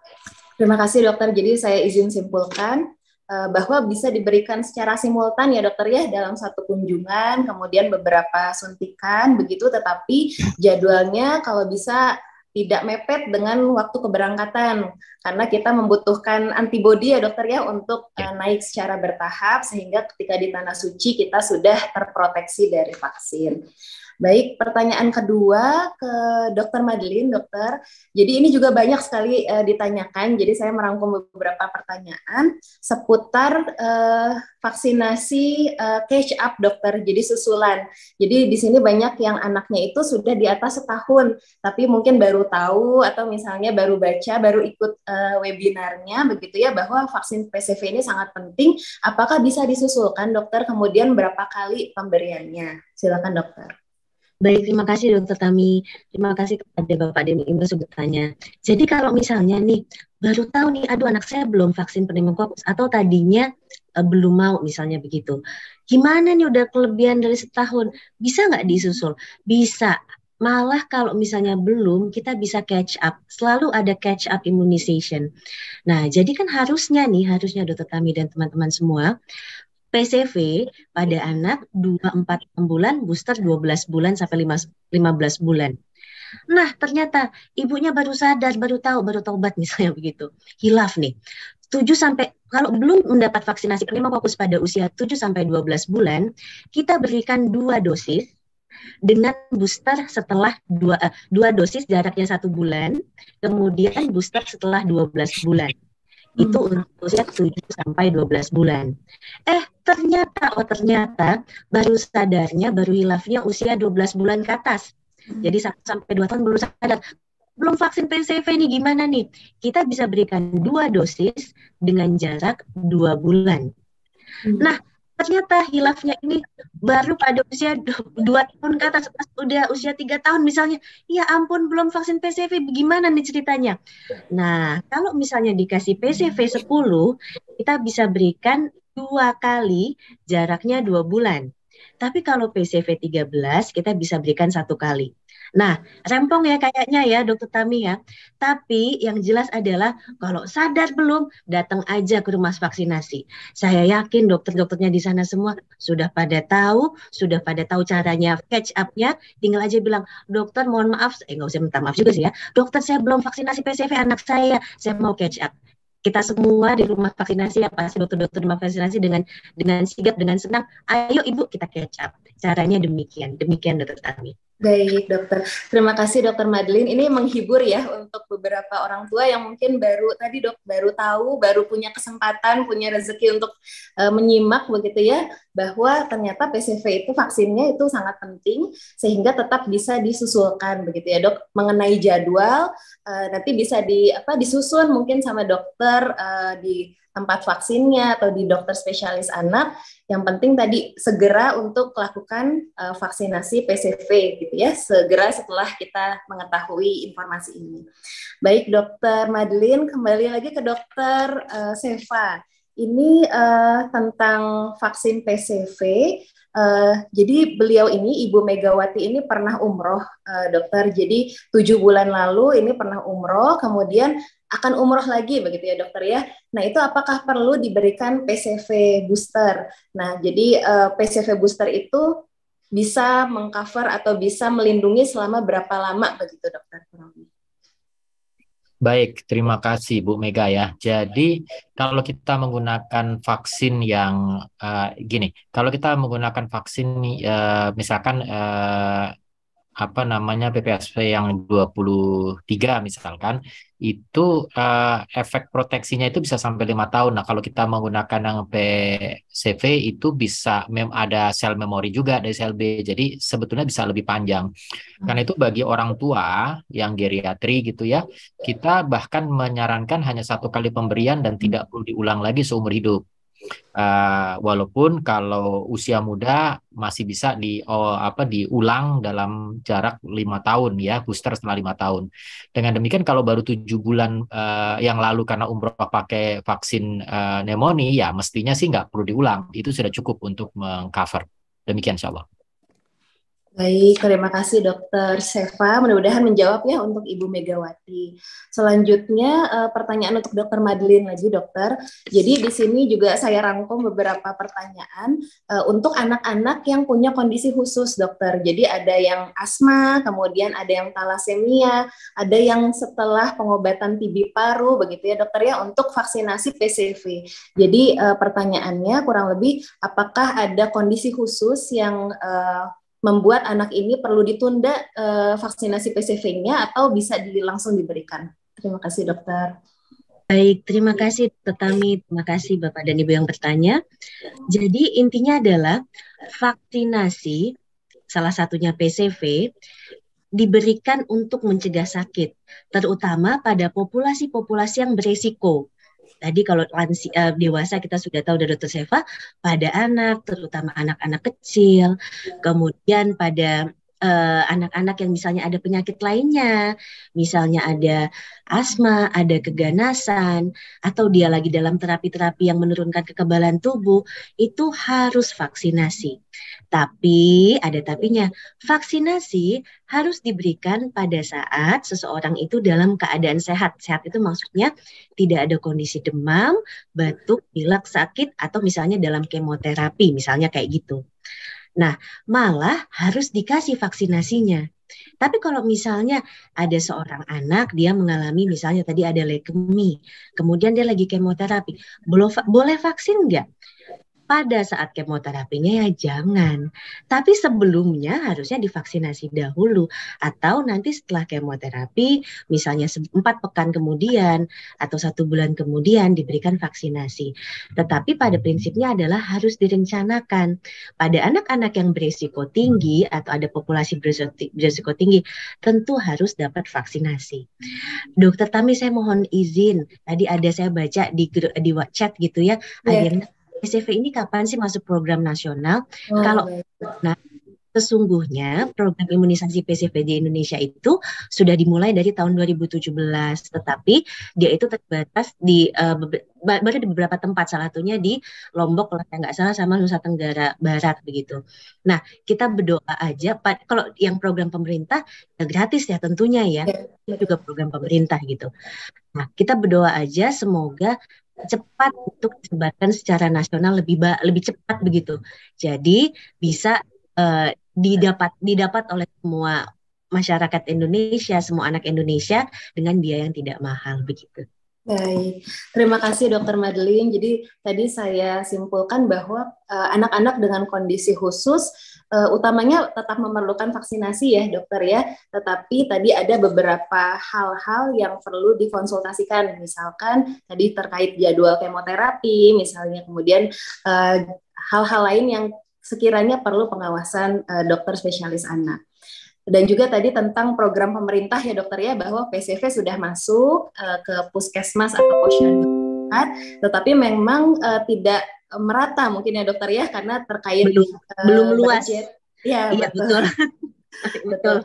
terima kasih dokter jadi saya izin simpulkan eh, bahwa bisa diberikan secara simultan ya dokter ya dalam satu kunjungan kemudian beberapa suntikan begitu tetapi jadwalnya kalau bisa tidak mepet dengan waktu keberangkatan karena kita membutuhkan antibodi ya dokter ya untuk ya. Eh, naik secara bertahap sehingga ketika di tanah suci kita sudah terproteksi dari vaksin. Baik, pertanyaan kedua ke Dokter Madeline, Dokter. Jadi ini juga banyak sekali uh, ditanyakan. Jadi saya merangkum beberapa pertanyaan seputar uh, vaksinasi uh, catch up, Dokter. Jadi susulan. Jadi di sini banyak yang anaknya itu sudah di atas setahun, tapi mungkin baru tahu atau misalnya baru baca, baru ikut uh, webinarnya, begitu ya, bahwa vaksin PCV ini sangat penting. Apakah bisa disusulkan, Dokter? Kemudian berapa kali pemberiannya? Silakan, Dokter. Baik, terima kasih Dokter Tami. Terima kasih kepada Bapak Demi Imbas sebutannya. Jadi kalau misalnya nih baru tahu nih, aduh anak saya belum vaksin pneumokokus atau tadinya uh, belum mau misalnya begitu. Gimana nih udah kelebihan dari setahun? Bisa nggak disusul? Bisa. Malah kalau misalnya belum, kita bisa catch up. Selalu ada catch up immunization. Nah, jadi kan harusnya nih, harusnya dokter Tami dan teman-teman semua, PCV pada anak 2-4 bulan, booster 12 bulan sampai 5, 15 bulan. Nah, ternyata ibunya baru sadar, baru tahu, baru taubat misalnya [LAUGHS] begitu. Hilaf nih. 7 sampai kalau belum mendapat vaksinasi kelima fokus pada usia 7 sampai 12 bulan, kita berikan dua dosis dengan booster setelah dua, eh, dua dosis jaraknya satu bulan, kemudian booster setelah 12 bulan itu hmm. untuk usia 7 sampai 12 bulan. Eh, ternyata oh ternyata baru sadarnya baru hilafnya usia 12 bulan ke atas. Hmm. Jadi sampai 2 tahun baru sadar. Belum vaksin PCV nih gimana nih? Kita bisa berikan dua dosis dengan jarak 2 bulan. Hmm. Nah, ternyata hilafnya ini baru pada usia 2 tahun ke atas pas udah usia tiga tahun misalnya ya ampun belum vaksin PCV gimana nih ceritanya nah kalau misalnya dikasih PCV 10 kita bisa berikan dua kali jaraknya dua bulan tapi kalau PCV 13 kita bisa berikan satu kali Nah, rempong ya kayaknya ya Dokter Tami ya. Tapi yang jelas adalah kalau sadar belum datang aja ke rumah vaksinasi. Saya yakin dokter-dokternya di sana semua sudah pada tahu, sudah pada tahu caranya catch up-nya. Tinggal aja bilang, "Dokter, mohon maaf, eh nggak usah minta maaf juga sih ya. Dokter, saya belum vaksinasi PCV anak saya. Saya mau catch up." kita semua di rumah vaksinasi ya pasti dokter-dokter rumah vaksinasi dengan dengan sigap dengan senang ayo ibu kita catch up caranya demikian demikian dokter Tami Baik dokter, terima kasih dokter Madeline. Ini menghibur ya untuk beberapa orang tua yang mungkin baru tadi dok baru tahu, baru punya kesempatan, punya rezeki untuk e, menyimak begitu ya bahwa ternyata PCV itu vaksinnya itu sangat penting sehingga tetap bisa disusulkan begitu ya dok. Mengenai jadwal e, nanti bisa di apa disusun mungkin sama dokter e, di tempat vaksinnya atau di dokter spesialis anak. Yang penting tadi segera untuk lakukan uh, vaksinasi PCV gitu ya, segera setelah kita mengetahui informasi ini. Baik dokter Madeline, kembali lagi ke dokter uh, Seva. Ini uh, tentang vaksin PCV. Uh, jadi beliau ini Ibu Megawati ini pernah umroh uh, dokter. Jadi tujuh bulan lalu ini pernah umroh, kemudian akan umroh lagi begitu ya dokter ya. Nah itu apakah perlu diberikan PCV booster? Nah jadi uh, eh, PCV booster itu bisa mengcover atau bisa melindungi selama berapa lama begitu dokter lebih. Baik, terima kasih Bu Mega ya. Jadi kalau kita menggunakan vaksin yang uh, gini, kalau kita menggunakan vaksin uh, misalkan uh, apa namanya PPSP yang 23 misalkan itu uh, efek proteksinya itu bisa sampai lima tahun. Nah, kalau kita menggunakan yang PCV itu bisa mem ada sel memori juga dari sel B. Jadi sebetulnya bisa lebih panjang. Karena itu bagi orang tua yang geriatri gitu ya, kita bahkan menyarankan hanya satu kali pemberian dan tidak perlu diulang lagi seumur hidup. Uh, walaupun kalau usia muda masih bisa di oh, apa diulang dalam jarak lima tahun ya booster setelah lima tahun. Dengan demikian kalau baru tujuh bulan uh, yang lalu karena umroh pakai vaksin uh, pneumonia ya mestinya sih nggak perlu diulang itu sudah cukup untuk mengcover. Demikian, insya Baik, terima kasih Dokter Seva. Mudah-mudahan menjawab ya untuk Ibu Megawati. Selanjutnya eh, pertanyaan untuk Dokter Madeline lagi, Dokter. Jadi di sini juga saya rangkum beberapa pertanyaan eh, untuk anak-anak yang punya kondisi khusus, Dokter. Jadi ada yang asma, kemudian ada yang talasemia, ada yang setelah pengobatan TB paru, begitu ya, Dokter ya, untuk vaksinasi PCV. Jadi eh, pertanyaannya kurang lebih apakah ada kondisi khusus yang membuat anak ini perlu ditunda uh, vaksinasi PCV-nya atau bisa di, langsung diberikan? Terima kasih dokter. Baik, terima kasih Tetami, terima kasih Bapak dan Ibu yang bertanya. Jadi intinya adalah vaksinasi, salah satunya PCV, diberikan untuk mencegah sakit, terutama pada populasi-populasi yang berisiko, Tadi kalau lansia uh, eh, dewasa kita sudah tahu dari Dr. Seva pada anak, terutama anak-anak kecil, kemudian pada Eh, anak-anak uh, yang misalnya ada penyakit lainnya, misalnya ada asma, ada keganasan, atau dia lagi dalam terapi-terapi yang menurunkan kekebalan tubuh, itu harus vaksinasi. Tapi ada tapinya, vaksinasi harus diberikan pada saat seseorang itu dalam keadaan sehat. Sehat itu maksudnya tidak ada kondisi demam, batuk, pilek, sakit, atau misalnya dalam kemoterapi, misalnya kayak gitu. Nah, malah harus dikasih vaksinasinya. Tapi kalau misalnya ada seorang anak dia mengalami misalnya tadi ada leukemia, kemudian dia lagi kemoterapi, boleh vaksin nggak? pada saat kemoterapinya ya jangan. Tapi sebelumnya harusnya divaksinasi dahulu atau nanti setelah kemoterapi misalnya empat pekan kemudian atau satu bulan kemudian diberikan vaksinasi. Tetapi pada prinsipnya adalah harus direncanakan. Pada anak-anak yang berisiko tinggi atau ada populasi berisiko tinggi tentu harus dapat vaksinasi. Dokter Tami saya mohon izin tadi ada saya baca di di chat gitu ya yeah. ada iya. yang PCV ini kapan sih masuk program nasional? Oh, Kalau nah sesungguhnya program imunisasi PCV di Indonesia itu sudah dimulai dari tahun 2017 tetapi dia itu terbatas di uh, eh, baru di beberapa tempat salah satunya di Lombok kalau saya nggak salah sama Nusa Tenggara Barat begitu. Nah kita berdoa aja kalau yang program pemerintah ya gratis ya tentunya ya. ya itu juga program pemerintah gitu. Nah kita berdoa aja semoga cepat untuk disebarkan secara nasional lebih lebih cepat begitu. Jadi bisa uh, didapat didapat oleh semua masyarakat Indonesia, semua anak Indonesia dengan biaya yang tidak mahal begitu. Baik, terima kasih Dokter Madeline. Jadi tadi saya simpulkan bahwa eh, anak-anak uh, dengan kondisi khusus uh, utamanya tetap memerlukan vaksinasi ya dokter ya. Tetapi tadi ada beberapa hal-hal yang perlu dikonsultasikan, misalkan tadi terkait jadwal kemoterapi, misalnya kemudian eh, hal-hal uh, lain yang sekiranya perlu pengawasan uh, dokter spesialis anak dan juga tadi tentang program pemerintah ya dokter ya bahwa PCV sudah masuk uh, ke puskesmas atau posyandu tetapi memang uh, tidak merata mungkin ya dokter ya karena terkait belum, uh, belum luas budget. ya iya, betul [LAUGHS] betul, betul.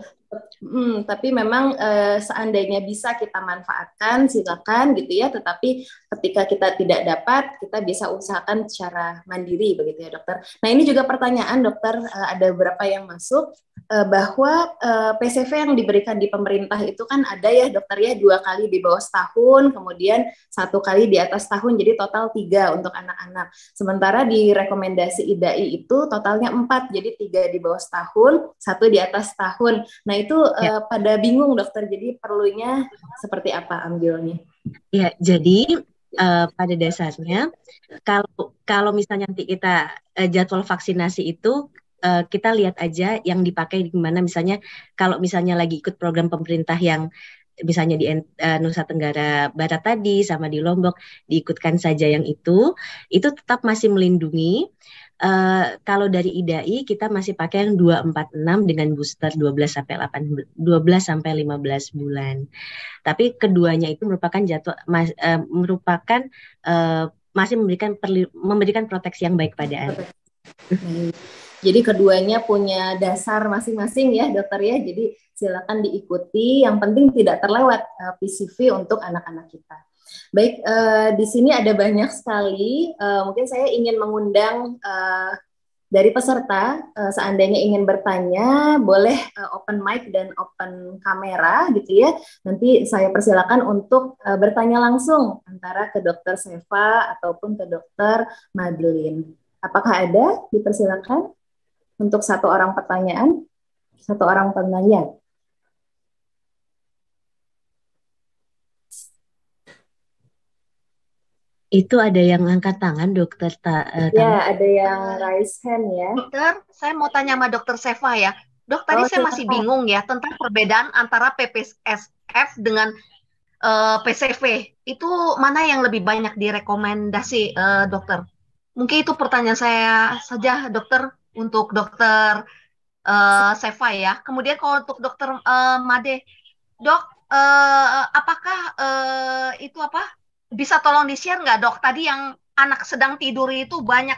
Hmm, tapi memang uh, seandainya bisa kita manfaatkan silakan gitu ya. Tetapi ketika kita tidak dapat kita bisa usahakan secara mandiri begitu ya dokter. Nah ini juga pertanyaan dokter eh, ada beberapa yang masuk eh, bahwa eh, PCV yang diberikan di pemerintah itu kan ada ya dokter ya dua kali di bawah setahun kemudian satu kali di atas tahun jadi total tiga untuk anak-anak. Sementara di rekomendasi IDAI itu totalnya empat jadi tiga di bawah setahun satu di atas tahun. Nah itu ya. pada bingung dokter jadi perlunya seperti apa ambilnya? Ya jadi uh, pada dasarnya kalau kalau misalnya nanti kita uh, jadwal vaksinasi itu uh, kita lihat aja yang dipakai di mana misalnya kalau misalnya lagi ikut program pemerintah yang misalnya di Nusa Tenggara Barat tadi sama di Lombok diikutkan saja yang itu itu tetap masih melindungi Eh, kalau dari IDAI kita masih pakai yang 246 dengan booster 12 sampai 8 12 sampai 15 bulan. Tapi keduanya itu merupakan jatuh mas, uh, merupakan uh, masih memberikan perli, memberikan proteksi yang baik pada anak. Jadi keduanya punya dasar masing-masing ya dokter ya. Jadi silakan diikuti. Yang penting tidak terlewat uh, PCV untuk anak-anak kita. Baik, uh, di sini ada banyak sekali. Uh, mungkin saya ingin mengundang uh, dari peserta, uh, seandainya ingin bertanya, boleh uh, open mic dan open kamera, gitu ya. Nanti saya persilakan untuk uh, bertanya langsung antara ke Dokter Seva ataupun ke Dokter Madeline. Apakah ada? Dipersilakan untuk satu orang pertanyaan, satu orang pertanyaan Itu ada yang angkat tangan, dokter. Ta, eh, ya, ada yang raise hand ya. Dokter, saya mau tanya sama dokter Seva ya. Dok, tadi oh, saya masih masih bingung ya tentang perbedaan antara PPSF dengan uh, eh, PCV. Itu mana yang lebih banyak direkomendasi, uh, dokter? Mungkin itu pertanyaan saya saja, dokter, untuk dokter uh, Seva ya. Kemudian kalau untuk dokter uh, Made, dok, uh, apakah uh, itu apa bisa tolong di-share nggak dok? Tadi yang anak sedang tidur itu banyak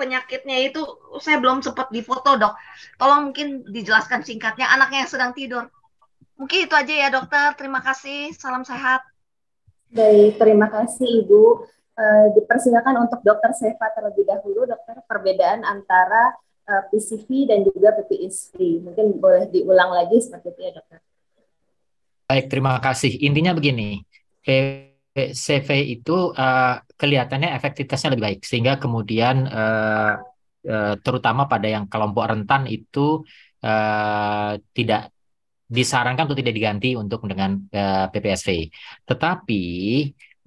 penyakitnya itu saya belum sempat difoto dok. Tolong mungkin dijelaskan singkatnya anaknya yang sedang tidur. Mungkin itu aja ya dokter. Terima kasih. Salam sehat. Baik, terima kasih Ibu. E, dipersilakan untuk dokter Seva terlebih dahulu, dokter perbedaan antara e, eh, PCV dan juga PPSV. Mungkin boleh diulang lagi seperti itu ya dokter. Baik, terima kasih. Intinya begini, eh, CV itu uh, kelihatannya efektivitasnya lebih baik sehingga kemudian uh, uh, terutama pada yang kelompok rentan itu uh, tidak disarankan untuk tidak diganti untuk dengan uh, PPSV. Tetapi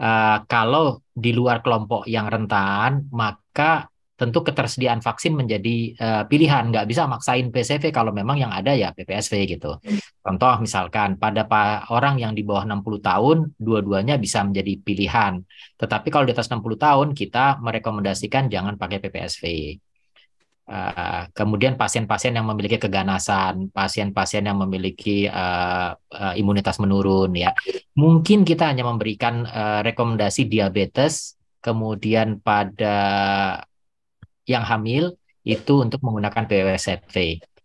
uh, kalau di luar kelompok yang rentan maka tentu ketersediaan vaksin menjadi uh, pilihan nggak bisa maksain PCV kalau memang yang ada ya PPSV gitu contoh misalkan pada pa orang yang di bawah 60 tahun dua-duanya bisa menjadi pilihan tetapi kalau di atas 60 tahun kita merekomendasikan jangan pakai PPSV Uh, eh, kemudian pasien-pasien yang memiliki keganasan, pasien-pasien yang memiliki uh, uh, imunitas menurun ya. Mungkin kita hanya memberikan uh, rekomendasi diabetes, kemudian pada yang hamil itu untuk menggunakan PWSFV.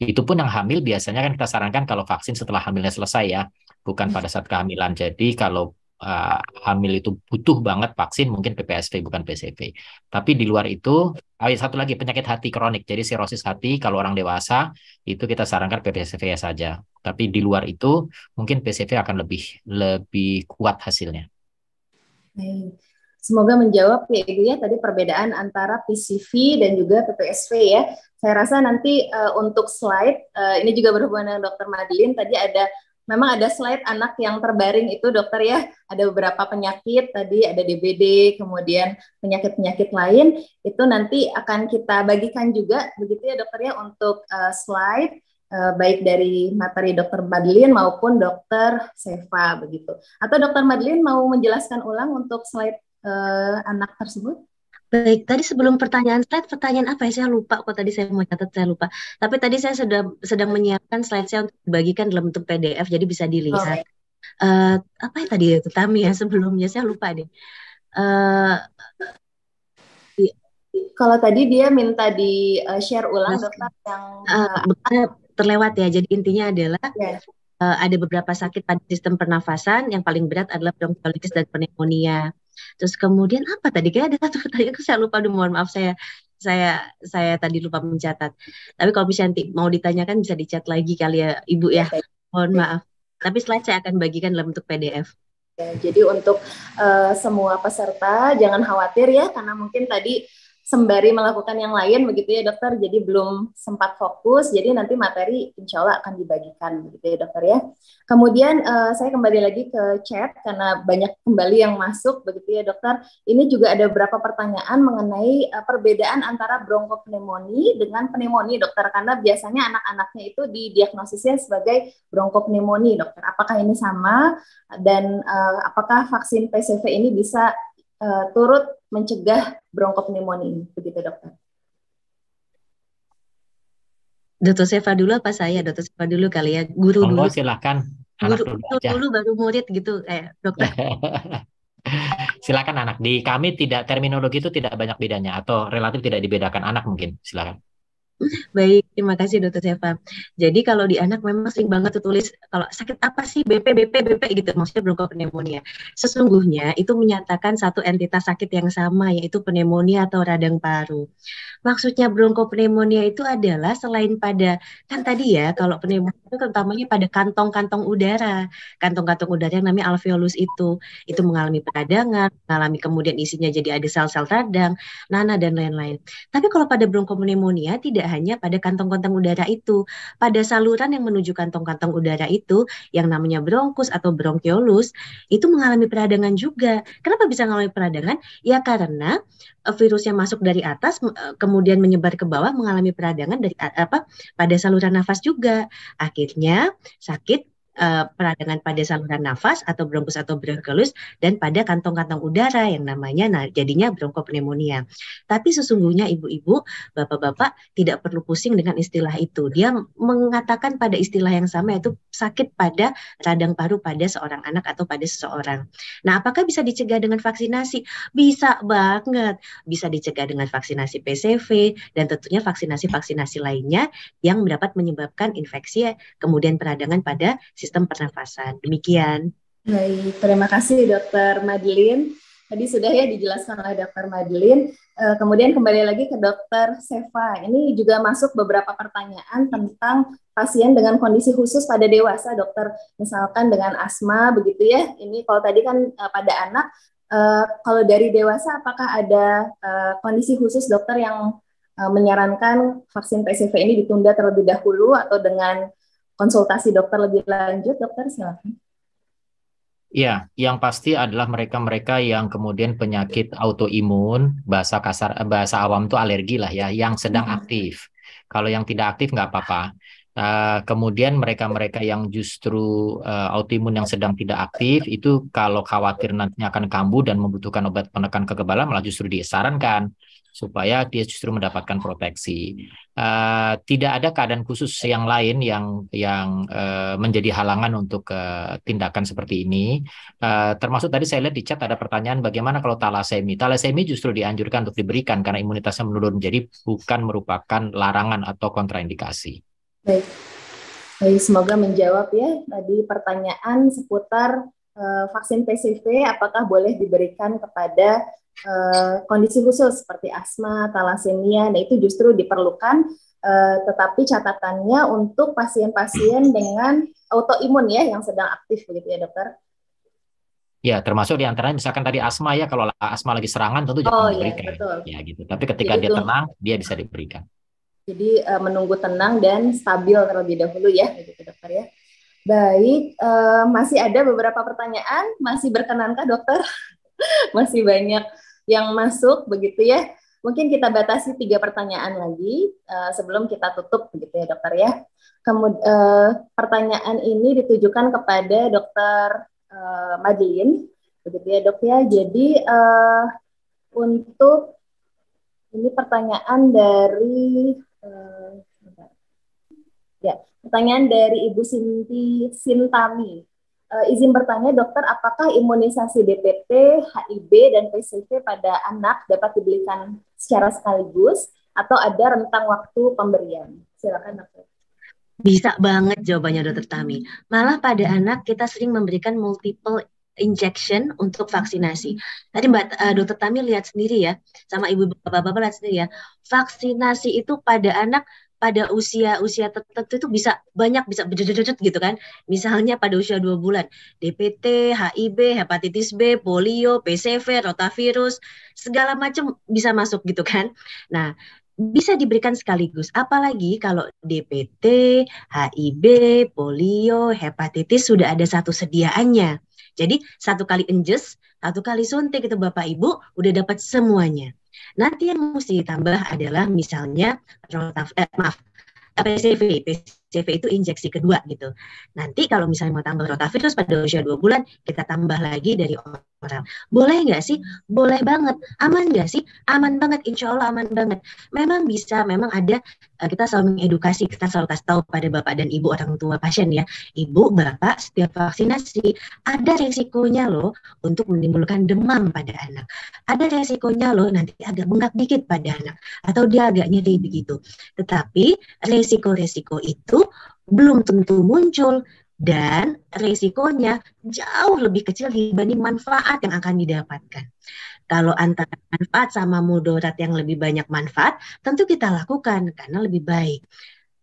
Itu pun yang hamil biasanya kan kita sarankan kalau vaksin setelah hamilnya selesai ya, bukan pada saat kehamilan. Jadi kalau uh, hamil itu butuh banget vaksin mungkin PPSV bukan PCV. Tapi di luar itu, oh, satu lagi penyakit hati kronik. Jadi sirosis hati kalau orang dewasa itu kita sarankan PPSV saja. Tapi di luar itu mungkin PCV akan lebih lebih kuat hasilnya. Baik. Semoga menjawab ya Ibu ya tadi perbedaan antara PCV dan juga PPSV ya. Saya rasa nanti uh, untuk slide uh, ini juga berhubungan dengan Dokter Madeline tadi ada memang ada slide anak yang terbaring itu dokter ya ada beberapa penyakit tadi ada DBD kemudian penyakit penyakit lain itu nanti akan kita bagikan juga begitu ya dokter ya untuk uh, slide uh, baik dari materi dokter Madlin maupun dokter Seva begitu atau dokter Madlin mau menjelaskan ulang untuk slide uh, anak tersebut? Baik, tadi sebelum pertanyaan slide, pertanyaan apa ya? Saya lupa kok tadi saya mau catat, saya lupa. Tapi tadi saya sedang sedang menyiapkan slide saya untuk dibagikan dalam bentuk PDF, jadi bisa dilihat. Okay. Uh, eh, apa ya tadi itu Tami ya sebelumnya? Saya lupa deh. Uh, Kalau tadi dia minta di uh, share ulang tentang yang uh, terlewat ya. Jadi intinya adalah yeah. Iya. uh, ada beberapa sakit pada sistem pernafasan yang paling berat adalah bronkiolitis dan pneumonia. Terus kemudian apa tadi? Kayak ada satu [LAUGHS] pertanyaan saya lupa, aduh, mohon maaf saya saya saya tadi lupa mencatat. Tapi kalau bisa nanti mau ditanyakan bisa dicat lagi kali ya Ibu ya. Iya, mohon maaf. Tapi setelah saya akan bagikan dalam bentuk PDF. Ya, jadi untuk uh, semua peserta jangan khawatir ya karena mungkin tadi sembari melakukan yang lain begitu ya dokter jadi belum sempat fokus jadi nanti materi insya Allah akan dibagikan begitu ya dokter ya kemudian uh, saya kembali lagi ke chat karena banyak kembali yang masuk begitu ya dokter ini juga ada beberapa pertanyaan mengenai uh, perbedaan antara bronkopneumonia dengan pneumonia dokter karena biasanya anak-anaknya itu didiagnosisnya sebagai bronkopneumonia dokter apakah ini sama dan uh, apakah vaksin PCV ini bisa uh, turut mencegah bronkopneumonia ini, begitu dokter? Dokter Seva dulu apa saya? Dokter Sefa dulu kali ya, guru dulu. silakan. Anak guru, dulu, dulu baru murid gitu, eh dokter. [LAUGHS] silakan anak. Di kami tidak terminologi itu tidak banyak bedanya atau relatif tidak dibedakan anak mungkin. Silakan. Baik, terima kasih Dokter Seva. Jadi kalau di anak memang sering banget tertulis kalau sakit apa sih BP BP BP gitu, maksudnya pneumonia. Sesungguhnya itu menyatakan satu entitas sakit yang sama yaitu pneumonia atau radang paru. Maksudnya pneumonia itu adalah selain pada kan tadi ya kalau pneumonia itu terutamanya pada kantong-kantong udara, kantong-kantong udara yang namanya alveolus itu itu mengalami peradangan, mengalami kemudian isinya jadi ada sel-sel radang, nanah dan lain-lain. Tapi kalau pada pneumonia tidak hanya pada kantong-kantong udara itu, pada saluran yang menuju kantong-kantong udara itu yang namanya bronkus atau bronkiolus itu mengalami peradangan juga. Kenapa bisa mengalami peradangan? Ya karena eh, virus yang masuk dari atas eh, kemudian menyebar ke bawah mengalami peradangan dari apa pada saluran nafas juga. Akhirnya sakit uh, peradangan pada saluran nafas atau bronkus atau bronkolus dan pada kantong-kantong udara yang namanya nah jadinya bronkopneumonia. Tapi sesungguhnya ibu-ibu, bapak-bapak tidak perlu pusing dengan istilah itu. Dia mengatakan pada istilah yang sama yaitu sakit pada radang paru pada seorang anak atau pada seseorang. Nah, apakah bisa dicegah dengan vaksinasi? Bisa banget. Bisa dicegah dengan vaksinasi PCV dan tentunya vaksinasi-vaksinasi lainnya yang dapat menyebabkan infeksi kemudian peradangan pada si sistem pernafasan. Demikian. Baik, terima kasih Dokter Madeline. Tadi sudah ya dijelaskan oleh Dokter Madeline. Eh, kemudian kembali lagi ke Dokter Seva. Ini juga masuk beberapa pertanyaan tentang pasien dengan kondisi khusus pada dewasa, Dokter. Misalkan dengan asma, begitu ya. Ini kalau tadi kan eh, pada anak. Eh, kalau dari dewasa, apakah ada kondisi khusus Dokter yang menyarankan vaksin PCV ini ditunda terlebih dahulu atau dengan konsultasi dokter lebih lanjut, dokter silakan. Ya, yang pasti adalah mereka-mereka yang kemudian penyakit autoimun, bahasa kasar, eh, bahasa awam itu alergi lah ya, yang sedang hmm. aktif. Kalau yang tidak aktif nggak apa-apa. Uh, kemudian mereka-mereka yang justru uh, autoimun yang sedang tidak aktif itu kalau khawatir nantinya akan kambuh dan membutuhkan obat penekan kekebalan malah justru disarankan supaya dia justru mendapatkan proteksi. Uh, tidak ada keadaan khusus yang lain yang yang uh, menjadi halangan untuk uh, tindakan seperti ini. Uh, termasuk tadi saya lihat di chat ada pertanyaan bagaimana kalau talasemi. Talasemi justru dianjurkan untuk diberikan karena imunitasnya menurun, jadi bukan merupakan larangan atau kontraindikasi. Baik, Baik semoga menjawab ya tadi pertanyaan seputar uh, vaksin PCV apakah boleh diberikan kepada uh, kondisi khusus seperti asma, talasemia, nah itu justru diperlukan uh, tetapi catatannya untuk pasien-pasien dengan autoimun ya yang sedang aktif begitu ya dokter. Ya, termasuk diantaranya misalkan tadi asma ya, kalau asma lagi serangan tentu jangan oh, iya, diberikan. Ya, betul. ya gitu. Tapi ketika Jadi, dia tenang, dia bisa diberikan. Jadi uh, menunggu tenang dan stabil terlebih dahulu ya, begitu dokter ya. Baik, uh, masih ada beberapa pertanyaan, masih berkenankah dokter? [LAUGHS] masih banyak yang masuk begitu ya. Mungkin kita batasi tiga pertanyaan lagi uh, sebelum kita tutup begitu ya dokter ya. Kemudian uh, eh, pertanyaan ini ditujukan kepada dokter uh, Madeline begitu ya dok ya. Jadi uh, untuk ini pertanyaan dari uh, ya pertanyaan dari Ibu Sinti Sintami uh, izin bertanya dokter, apakah imunisasi DPT, HIB, dan PCV pada anak dapat diberikan secara sekaligus atau ada rentang waktu pemberian? Silakan dokter. Bisa banget jawabannya dokter Tami. Malah pada anak kita sering memberikan multiple injection untuk vaksinasi. Tadi Mbak uh, Dokter Tami lihat sendiri ya, sama ibu bapak-bapak lihat sendiri ya. Vaksinasi itu pada anak pada usia-usia tertentu itu bisa banyak bisa bedededet gitu kan. Misalnya pada usia dua bulan, DPT, HIB, hepatitis B, polio, PCV, rotavirus, segala macam bisa masuk gitu kan. Nah, bisa diberikan sekaligus. Apalagi kalau DPT, HIB, polio, hepatitis sudah ada satu sediaannya. Jadi satu kali injes, satu kali suntik itu Bapak Ibu udah dapat semuanya. Nanti yang mesti ditambah adalah misalnya eh, maaf PCV, PCV itu injeksi kedua gitu. Nanti kalau misalnya mau tambah rotavirus pada usia dua bulan, kita tambah lagi dari oral. Boleh nggak sih? Boleh banget. Aman nggak sih? Aman banget, insya Allah aman banget. Memang bisa, memang ada Eh, kita selalu mengedukasi, kita selalu kasih tahu pada bapak dan ibu orang tua pasien ya, ibu, bapak, setiap vaksinasi ada resikonya loh untuk menimbulkan demam pada anak, ada resikonya loh nanti agak bengkak dikit pada anak, atau dia agak nyeri begitu. Tetapi resiko-resiko itu belum tentu muncul dan resikonya jauh lebih kecil dibanding manfaat yang akan didapatkan. Kalau antara manfaat sama mudarat yang lebih banyak manfaat, tentu kita lakukan karena lebih baik.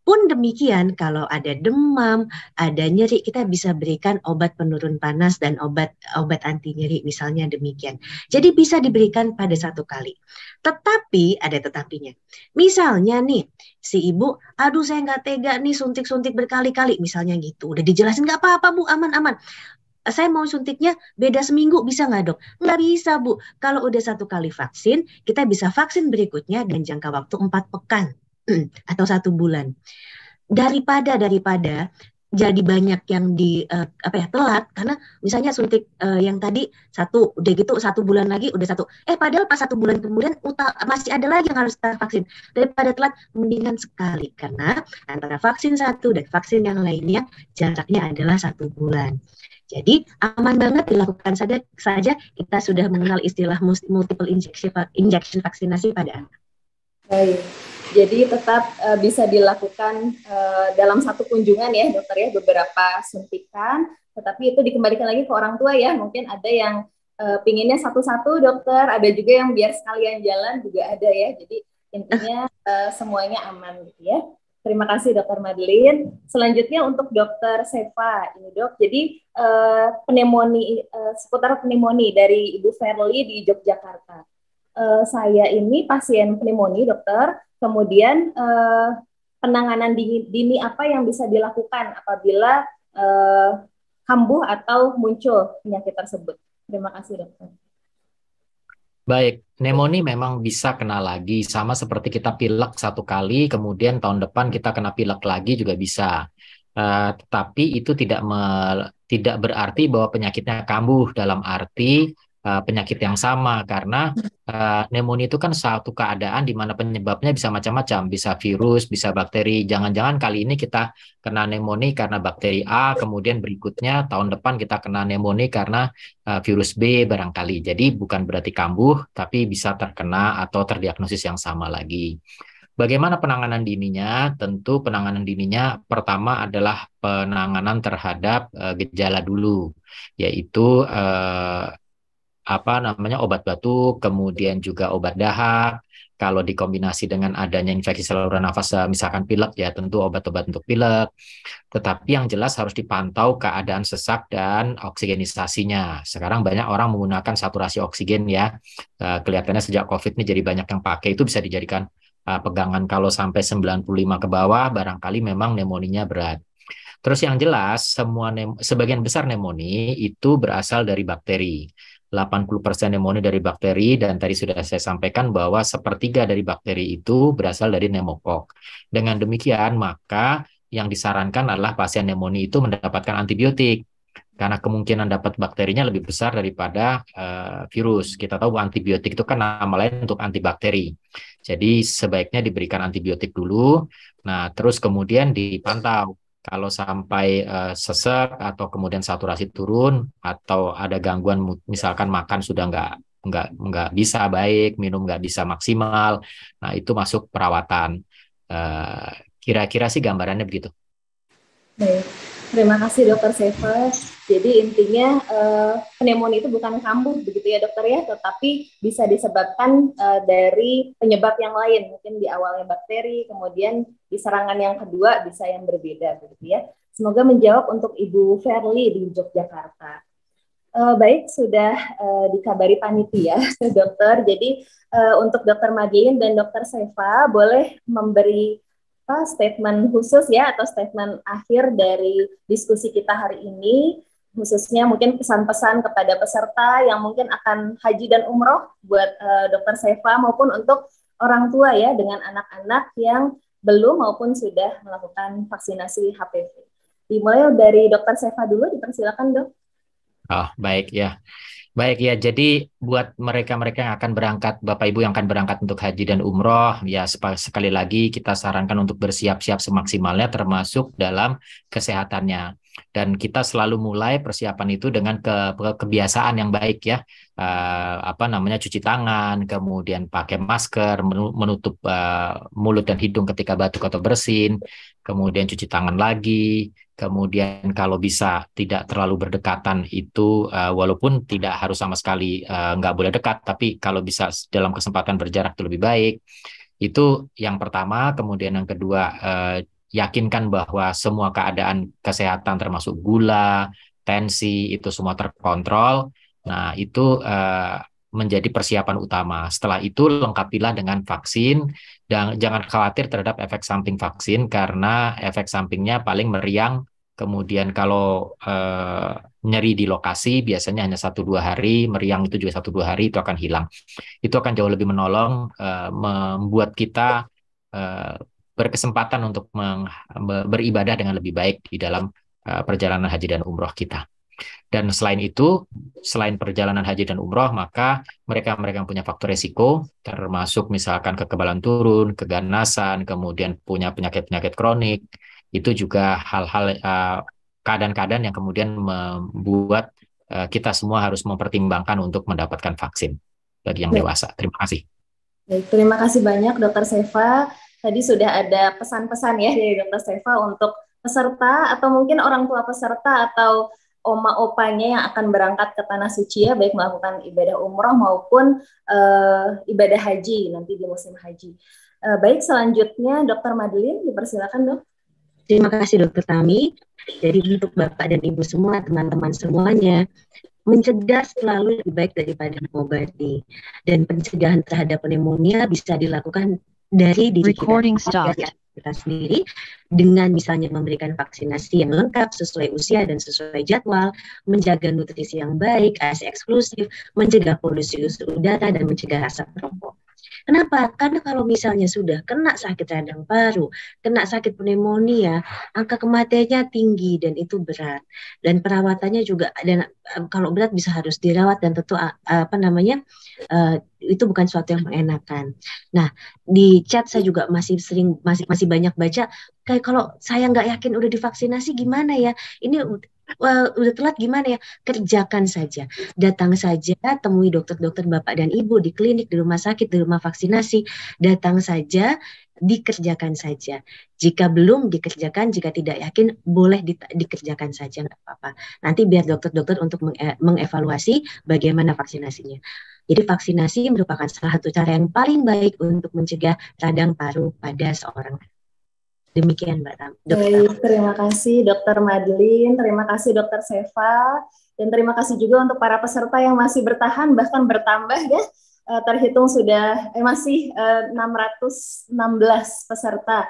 Pun demikian, kalau ada demam, ada nyeri, kita bisa berikan obat penurun panas dan obat obat anti nyeri, misalnya demikian. Jadi bisa diberikan pada satu kali. Tetapi ada tetapinya. Misalnya nih, si ibu, aduh saya nggak tega nih suntik-suntik berkali-kali, misalnya gitu. Udah dijelasin nggak apa-apa bu, aman-aman saya mau suntiknya beda seminggu bisa nggak dok? Nggak bisa bu. Kalau udah satu kali vaksin, kita bisa vaksin berikutnya dan jangka waktu empat pekan [CLEARS THROAT] atau satu bulan. Daripada daripada jadi banyak yang di uh, apa ya telat karena misalnya suntik uh, yang tadi satu udah gitu satu bulan lagi udah satu eh padahal pas satu bulan kemudian masih ada lagi yang harus kita vaksin daripada telat mendingan sekali karena antara vaksin satu dan vaksin yang lainnya jaraknya adalah satu bulan jadi aman banget dilakukan saja saja kita sudah mengenal istilah multiple injection, injection vaksinasi pada anak. Baik. Jadi tetap e, bisa dilakukan e, dalam satu kunjungan ya dokter ya beberapa suntikan, tetapi itu dikembalikan lagi ke orang tua ya. Mungkin ada yang e, pinginnya satu-satu dokter, ada juga yang biar sekalian jalan juga ada ya. Jadi intinya e, semuanya aman gitu ya. Terima kasih Dokter Madeline. Selanjutnya untuk Dokter Seva, ini dok. Jadi uh, pneumonia uh, seputar pneumonia dari Ibu Ferly di Yogyakarta. Uh, saya ini pasien pneumonia, dokter. Kemudian uh, penanganan dini, dini apa yang bisa dilakukan apabila uh, kambuh atau muncul penyakit tersebut. Terima kasih dokter. Baik, pneumonia memang bisa kena lagi, sama seperti kita pilek satu kali, kemudian tahun depan kita kena pilek lagi juga bisa. Uh, tetapi itu tidak me, tidak berarti bahwa penyakitnya kambuh dalam arti Eh, penyakit yang sama karena uh, pneumonia itu kan satu keadaan di mana penyebabnya bisa macam-macam, bisa virus, bisa bakteri. Jangan-jangan kali ini kita kena pneumonia karena bakteri A, kemudian berikutnya tahun depan kita kena pneumonia karena uh, virus B barangkali. Jadi bukan berarti kambuh, tapi bisa terkena atau terdiagnosis yang sama lagi. Bagaimana penanganan dininya? Tentu penanganan dininya pertama adalah penanganan terhadap uh, gejala dulu, yaitu uh, apa namanya obat batuk, kemudian juga obat dahak. Kalau dikombinasi dengan adanya infeksi saluran nafas, eh, misalkan pilek ya tentu obat-obat untuk pilek. Tetapi yang jelas harus dipantau keadaan sesak dan oksigenisasinya. Sekarang banyak orang menggunakan saturasi oksigen ya. Eh, kelihatannya sejak COVID ini jadi banyak yang pakai itu bisa dijadikan eh, pegangan kalau sampai 95 ke bawah barangkali memang pneumonia berat. Terus yang jelas semua sebagian besar pneumonia itu berasal dari bakteri. 80% pneumonia dari bakteri dan tadi sudah saya sampaikan bahwa sepertiga dari bakteri itu berasal dari pneumokok. Dengan demikian maka yang disarankan adalah pasien pneumonia itu mendapatkan antibiotik karena kemungkinan dapat bakterinya lebih besar daripada uh, virus. Kita tahu antibiotik itu kan nama lain untuk antibakteri. Jadi sebaiknya diberikan antibiotik dulu. Nah, terus kemudian dipantau kalau sampai uh, eh, sesek atau kemudian saturasi turun atau ada gangguan misalkan makan sudah nggak nggak nggak bisa baik minum nggak bisa maksimal nah itu masuk perawatan eh, kira-kira uh, sih gambarannya begitu baik terima kasih dokter Seva jadi intinya uh, pneumonia itu bukan kambuh begitu ya dokter ya, tetapi bisa disebabkan uh, dari penyebab yang lain. Mungkin di awalnya bakteri, kemudian di serangan yang kedua bisa yang berbeda begitu ya. Semoga menjawab untuk Ibu Verly di Yogyakarta. Uh, baik, sudah uh, dikabari panitia ya, [LAUGHS] dokter. Jadi uh, untuk dokter Madeline dan dokter Seva boleh memberi statement khusus ya atau statement akhir dari diskusi kita hari ini khususnya mungkin pesan-pesan kepada peserta yang mungkin akan haji dan umroh buat uh, dokter Seva maupun untuk orang tua ya dengan anak-anak yang belum maupun sudah melakukan vaksinasi HPV. Dimulai dari dokter Seva dulu, dipersilakan dok. Oh baik ya. Baik ya, jadi buat mereka-mereka yang akan berangkat, Bapak Ibu yang akan berangkat untuk haji dan umroh, ya sekali lagi kita sarankan untuk bersiap-siap semaksimalnya termasuk dalam kesehatannya dan kita selalu mulai persiapan itu dengan ke, kebiasaan yang baik ya uh, apa namanya cuci tangan kemudian pakai masker menutup uh, mulut dan hidung ketika batuk atau bersin kemudian cuci tangan lagi kemudian kalau bisa tidak terlalu berdekatan itu uh, walaupun tidak harus sama sekali uh, nggak boleh dekat tapi kalau bisa dalam kesempatan berjarak itu lebih baik itu yang pertama kemudian yang kedua uh, yakinkan bahwa semua keadaan kesehatan termasuk gula, tensi itu semua terkontrol. Nah, itu uh, menjadi persiapan utama. Setelah itu lengkapilah dengan vaksin dan jangan khawatir terhadap efek samping vaksin karena efek sampingnya paling meriang. Kemudian kalau uh, nyeri di lokasi biasanya hanya satu dua hari, meriang itu juga satu dua hari itu akan hilang. Itu akan jauh lebih menolong uh, membuat kita berkesempatan untuk meng, beribadah dengan lebih baik di dalam uh, perjalanan haji dan umroh kita. Dan selain itu, selain perjalanan haji dan umroh, maka mereka-mereka yang punya faktor resiko, termasuk misalkan kekebalan turun, keganasan, kemudian punya penyakit-penyakit kronik, itu juga hal-hal keadaan keadaan-keadaan yang kemudian membuat uh, kita semua harus mempertimbangkan untuk mendapatkan vaksin bagi yang ya. dewasa. Terima kasih. Baik, terima kasih banyak Dokter Seva tadi sudah ada pesan-pesan ya dari Dr. Seva untuk peserta atau mungkin orang tua peserta atau oma opanya yang akan berangkat ke tanah suci ya baik melakukan ibadah umroh maupun uh, ibadah haji nanti di musim haji. Uh, baik selanjutnya Dokter Madeline dipersilakan dok. Terima kasih Dokter Tami. Jadi untuk bapak dan ibu semua teman-teman semuanya mencegah selalu lebih baik daripada mengobati dan pencegahan terhadap pneumonia bisa dilakukan dari diri Recording kita, kita sendiri dengan misalnya memberikan vaksinasi yang lengkap sesuai usia dan sesuai jadwal, menjaga nutrisi yang baik, ASI eksklusif, mencegah polusi udara dan mencegah asap rokok. Kenapa? Karena kalau misalnya sudah kena sakit radang paru, kena sakit pneumonia, angka kematiannya tinggi dan itu berat. Dan perawatannya juga dan eh, kalau berat bisa harus dirawat dan tentu eh, apa namanya? Eh, itu bukan suatu yang mengenakan. Nah, di chat saya juga masih sering masih masih banyak baca kayak kalau saya nggak yakin udah divaksinasi gimana ya? Ini well, udah telat gimana ya? Kerjakan saja, datang saja, temui dokter-dokter bapak dan ibu di klinik, di rumah sakit, di rumah vaksinasi, datang saja, dikerjakan saja. Jika belum dikerjakan, jika tidak yakin, boleh di, dikerjakan saja, nggak apa-apa. Nanti biar dokter-dokter untuk menge eh, mengevaluasi bagaimana vaksinasinya. Jadi vaksinasi merupakan salah satu cara yang paling baik untuk mencegah radang paru pada seorang anak. Demikian Mbak Tam. Baik, terima kasih Dokter Madeline, terima kasih Dokter Seva, dan terima kasih juga untuk para peserta yang masih bertahan bahkan bertambah ya. Eh, terhitung sudah eh, masih eh, 616 peserta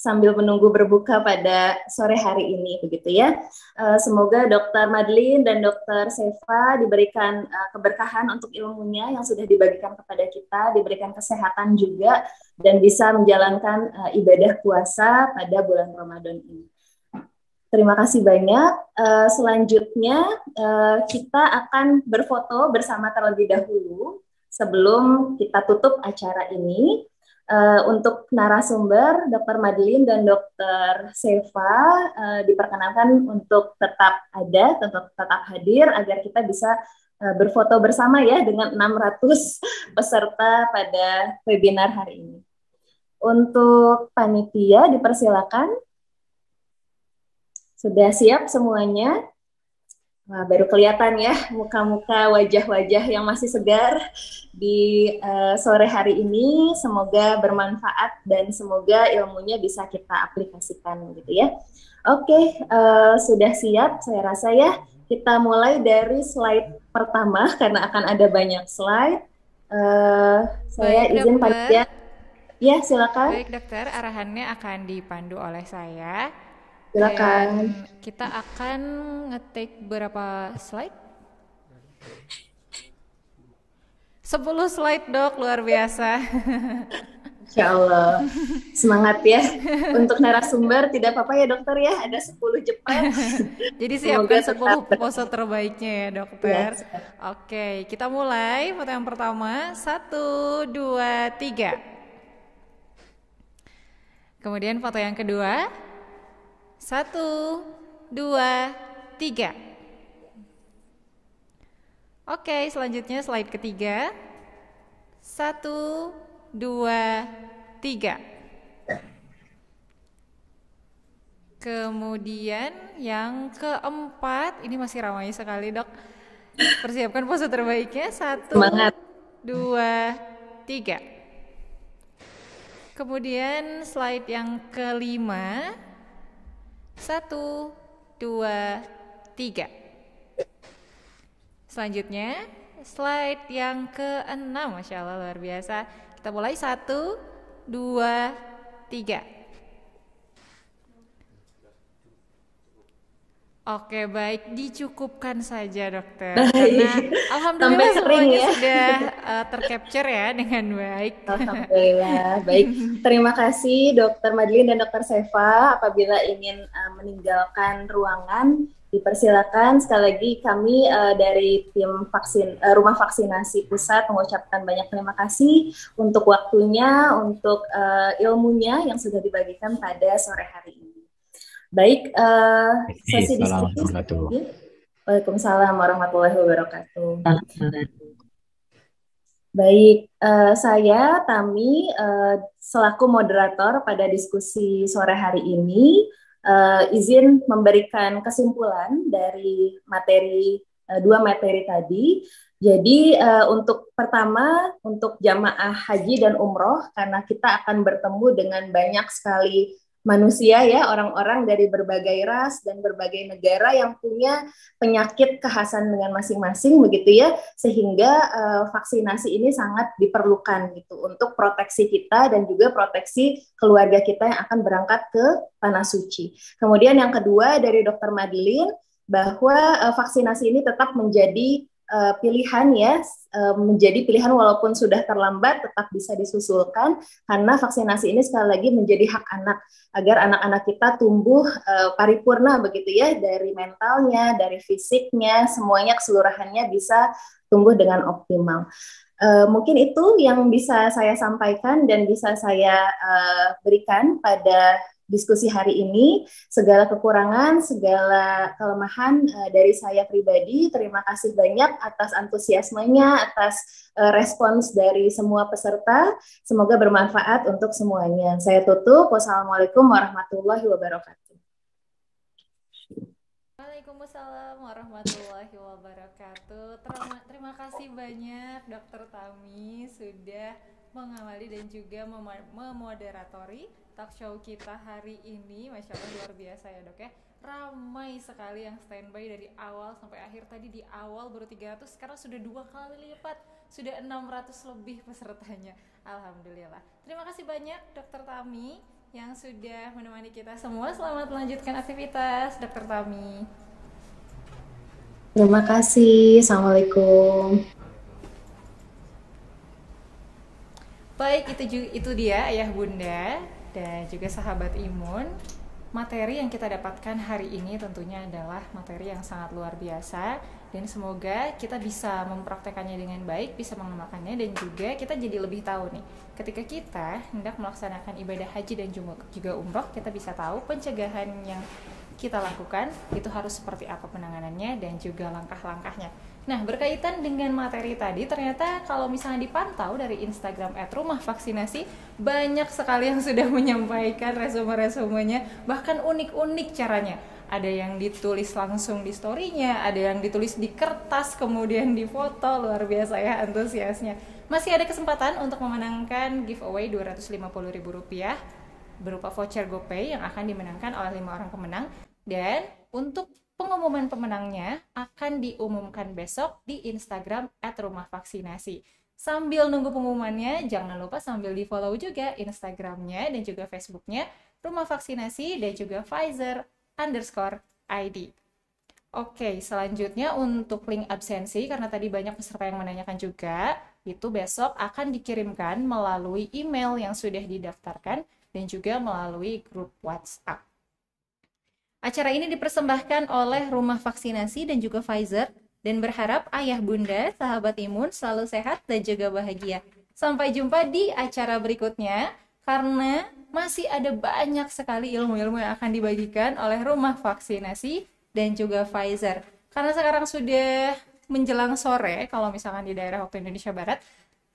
sambil menunggu berbuka pada sore hari ini begitu ya. Eh, semoga Dr. Madlin dan Dr. Seva diberikan eh, keberkahan untuk ilmunya yang sudah dibagikan kepada kita, diberikan kesehatan juga dan bisa menjalankan eh, ibadah puasa pada bulan Ramadan ini. Terima kasih banyak. selanjutnya kita akan berfoto bersama terlebih dahulu sebelum kita tutup acara ini. Uh, untuk narasumber, Dr. Madeline dan Dr. Seva uh, eh, diperkenankan untuk tetap ada, tetap, tetap hadir agar kita bisa uh, berfoto bersama ya dengan 600 [LAUGHS] peserta pada webinar hari ini. Untuk panitia dipersilakan. Sudah siap semuanya? Wah, baru kelihatan ya muka-muka wajah-wajah yang masih segar di uh, sore hari ini. Semoga bermanfaat dan semoga ilmunya bisa kita aplikasikan gitu ya. Oke, uh, sudah siap saya rasa ya. Kita mulai dari slide pertama karena akan ada banyak slide. Uh, saya Baik, izin pada Ya, silakan. Baik, dokter, arahannya akan dipandu oleh saya. Silakan. Dan kita akan ngetik berapa slide? 10 slide dok, luar biasa. Insya Allah. Semangat ya. Untuk narasumber tidak apa-apa ya dokter ya, ada 10 Jepang. Jadi siapkan 10 pose terbaiknya ya dokter. Ya, Oke, kita mulai foto yang pertama. Satu, dua, tiga. Kemudian foto yang kedua. Satu, dua, tiga. Oke, selanjutnya slide ketiga. Satu, dua, tiga. Kemudian yang keempat, ini masih ramai sekali dok. Persiapkan pose terbaiknya. Satu, Semangat. dua, tiga. Kemudian slide yang kelima, satu, dua, tiga. Selanjutnya, slide yang keenam Masya Allah, luar biasa. Kita mulai. Satu, dua, tiga. Oke baik dicukupkan saja dokter karena [LAUGHS] alhamdulillah semuanya ya. sudah uh, tercapture ya dengan baik. Alhamdulillah [LAUGHS] baik. Terima kasih dokter Madlin dan dokter Seva apabila ingin uh, meninggalkan ruangan dipersilakan sekali lagi kami uh, dari tim vaksin uh, rumah vaksinasi pusat mengucapkan banyak terima kasih untuk waktunya untuk uh, ilmunya yang sudah dibagikan pada sore hari Baik, uh, sesi diskusi. Waalaikumsalam warahmatullahi wabarakatuh. Baik, uh, saya Tami uh, selaku moderator pada diskusi sore hari ini uh, izin memberikan kesimpulan dari materi uh, dua materi tadi. Jadi uh, untuk pertama untuk jamaah haji dan umroh karena kita akan bertemu dengan banyak sekali manusia ya orang-orang dari berbagai ras dan berbagai negara yang punya penyakit kehasan dengan masing-masing begitu ya sehingga uh, vaksinasi ini sangat diperlukan gitu untuk proteksi kita dan juga proteksi keluarga kita yang akan berangkat ke tanah suci. Kemudian yang kedua dari Dr. Madeline bahwa uh, vaksinasi ini tetap menjadi uh, pilihan ya uh, menjadi pilihan walaupun sudah terlambat tetap bisa disusulkan karena vaksinasi ini sekali lagi menjadi hak anak agar anak-anak kita tumbuh uh, paripurna begitu ya dari mentalnya, dari fisiknya, semuanya keseluruhannya bisa tumbuh dengan optimal. Uh, mungkin itu yang bisa saya sampaikan dan bisa saya uh, berikan pada diskusi hari ini. Segala kekurangan, segala kelemahan uh, dari saya pribadi, terima kasih banyak atas antusiasmenya, atas uh, respons dari semua peserta. Semoga bermanfaat untuk semuanya. Saya tutup. Wassalamualaikum warahmatullahi wabarakatuh. Assalamualaikum warahmatullahi wabarakatuh. Terima, terima kasih banyak Dokter Tami sudah mengawali dan juga mem memoderatori talk show kita hari ini. Masya Allah luar biasa ya dok ya. Ramai sekali yang standby dari awal sampai akhir tadi di awal baru 300 sekarang sudah dua kali lipat sudah 600 lebih pesertanya. Alhamdulillah. Terima kasih banyak Dokter Tami yang sudah menemani kita semua. Selamat melanjutkan aktivitas, Dokter Tami. Terima kasih. Assalamualaikum. Baik, itu itu dia ayah bunda dan juga sahabat imun. Materi yang kita dapatkan hari ini tentunya adalah materi yang sangat luar biasa dan semoga kita bisa mempraktekannya dengan baik, bisa mengamalkannya dan juga kita jadi lebih tahu nih. Ketika kita hendak melaksanakan ibadah haji dan juga umroh, kita bisa tahu pencegahan yang kita lakukan itu harus seperti apa penanganannya dan juga langkah-langkahnya. Nah, berkaitan dengan materi tadi, ternyata kalau misalnya dipantau dari Instagram at rumah vaksinasi, banyak sekali yang sudah [LAUGHS] menyampaikan resume-resumenya, bahkan unik-unik caranya. Ada yang ditulis langsung di story-nya, ada yang ditulis di kertas, kemudian di foto, luar biasa ya antusiasnya. Masih ada kesempatan untuk memenangkan giveaway Rp250.000 berupa voucher GoPay yang akan dimenangkan oleh lima orang pemenang dan untuk pengumuman pemenangnya akan diumumkan besok di Instagram rumah vaksinasi. Sambil nunggu pengumumannya, jangan lupa sambil di follow juga Instagramnya dan juga Facebooknya Rumah Vaksinasi dan juga Pfizer underscore ID. Oke, selanjutnya untuk link absensi, karena tadi banyak peserta yang menanyakan juga, itu besok akan dikirimkan melalui email yang sudah didaftarkan dan juga melalui grup WhatsApp. Acara ini dipersembahkan oleh Rumah Vaksinasi dan juga Pfizer dan berharap ayah bunda, sahabat imun selalu sehat dan juga bahagia. Sampai jumpa di acara berikutnya karena masih ada banyak sekali ilmu-ilmu yang akan dibagikan oleh Rumah Vaksinasi dan juga Pfizer. Karena sekarang sudah menjelang sore kalau misalkan di daerah waktu Indonesia Barat,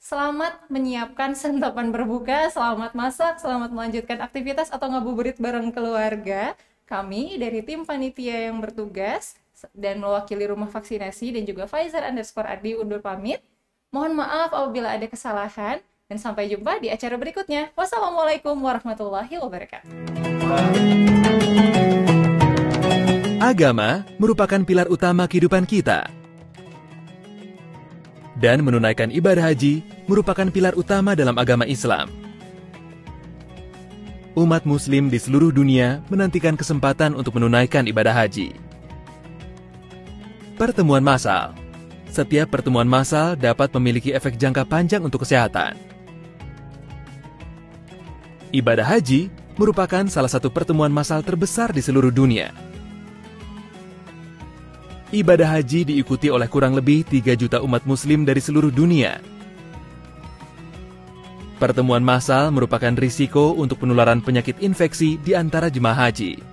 selamat menyiapkan sentapan [LAUGHS] berbuka, selamat masak, selamat melanjutkan aktivitas atau ngabuburit bareng keluarga. Kami dari tim panitia yang bertugas dan mewakili rumah vaksinasi dan juga Pfizer underscore Ardi undur pamit. Mohon maaf apabila ada kesalahan dan sampai jumpa di acara berikutnya. Wassalamualaikum warahmatullahi wabarakatuh. Agama merupakan pilar utama kehidupan kita. Dan menunaikan ibadah haji merupakan pilar utama dalam agama Islam umat muslim di seluruh dunia menantikan kesempatan untuk menunaikan ibadah haji. Pertemuan massal Setiap pertemuan massal dapat memiliki efek jangka panjang untuk kesehatan. Ibadah haji merupakan salah satu pertemuan massal terbesar di seluruh dunia. Ibadah haji diikuti oleh kurang lebih 3 juta umat muslim dari seluruh dunia, Pertemuan massal merupakan risiko untuk penularan penyakit infeksi di antara jemaah haji.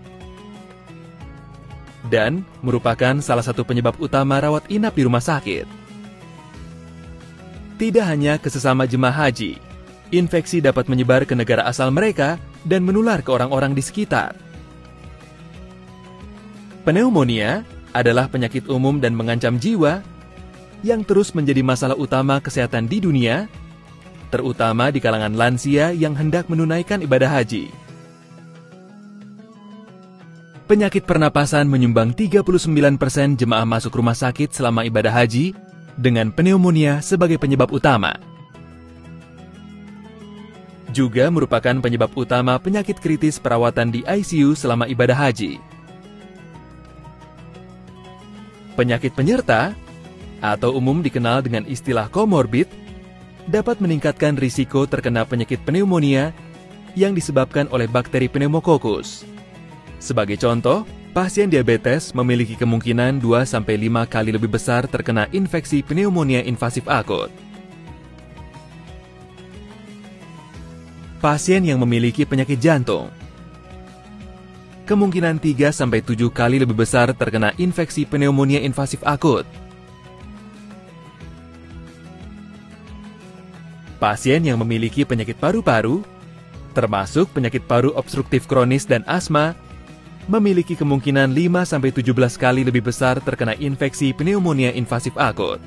Dan merupakan salah satu penyebab utama rawat inap di rumah sakit. Tidak hanya ke sesama jemaah haji, infeksi dapat menyebar ke negara asal mereka dan menular ke orang-orang di sekitar. Pneumonia adalah penyakit umum dan mengancam jiwa yang terus menjadi masalah utama kesehatan di dunia terutama di kalangan lansia yang hendak menunaikan ibadah haji. Penyakit pernapasan menyumbang 39% jemaah masuk rumah sakit selama ibadah haji dengan pneumonia sebagai penyebab utama. Juga merupakan penyebab utama penyakit kritis perawatan di ICU selama ibadah haji. Penyakit penyerta atau umum dikenal dengan istilah komorbid dapat meningkatkan risiko terkena penyakit pneumonia yang disebabkan oleh bakteri pneumokokus. Sebagai contoh, pasien diabetes memiliki kemungkinan 2-5 kali lebih besar terkena infeksi pneumonia invasif akut. Pasien yang memiliki penyakit jantung kemungkinan 3-7 kali lebih besar terkena infeksi pneumonia invasif akut. pasien yang memiliki penyakit paru-paru, termasuk penyakit paru obstruktif kronis dan asma, memiliki kemungkinan 5-17 kali lebih besar terkena infeksi pneumonia invasif akut.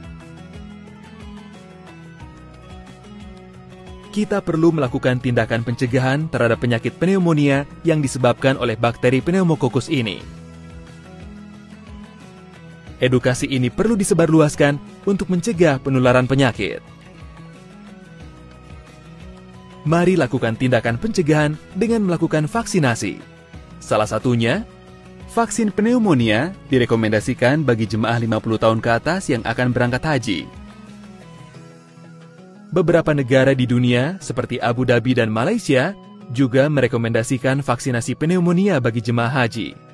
Kita perlu melakukan tindakan pencegahan terhadap penyakit pneumonia yang disebabkan oleh bakteri pneumokokus ini. Edukasi ini perlu disebarluaskan untuk mencegah penularan penyakit mari lakukan tindakan pencegahan dengan melakukan vaksinasi. Salah satunya, vaksin pneumonia direkomendasikan bagi jemaah 50 tahun ke atas yang akan berangkat haji. Beberapa negara di dunia seperti Abu Dhabi dan Malaysia juga merekomendasikan vaksinasi pneumonia bagi jemaah haji.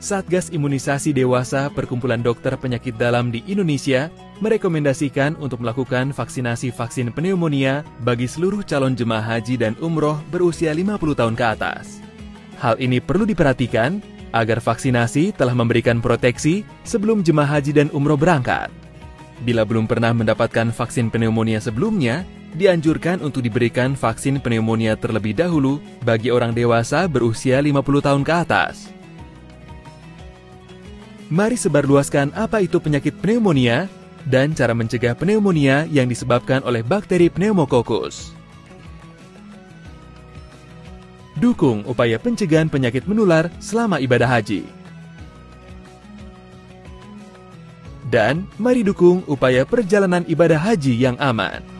Satgas Imunisasi Dewasa Perkumpulan Dokter Penyakit Dalam di Indonesia merekomendasikan untuk melakukan vaksinasi vaksin pneumonia bagi seluruh calon jemaah haji dan umroh berusia 50 tahun ke atas. Hal ini perlu diperhatikan agar vaksinasi telah memberikan proteksi sebelum jemaah haji dan umroh berangkat. Bila belum pernah mendapatkan vaksin pneumonia sebelumnya, dianjurkan untuk diberikan vaksin pneumonia terlebih dahulu bagi orang dewasa berusia 50 tahun ke atas mari sebarluaskan apa itu penyakit pneumonia dan cara mencegah pneumonia yang disebabkan oleh bakteri pneumokokus. Dukung upaya pencegahan penyakit menular selama ibadah haji. Dan mari dukung upaya perjalanan ibadah haji yang aman.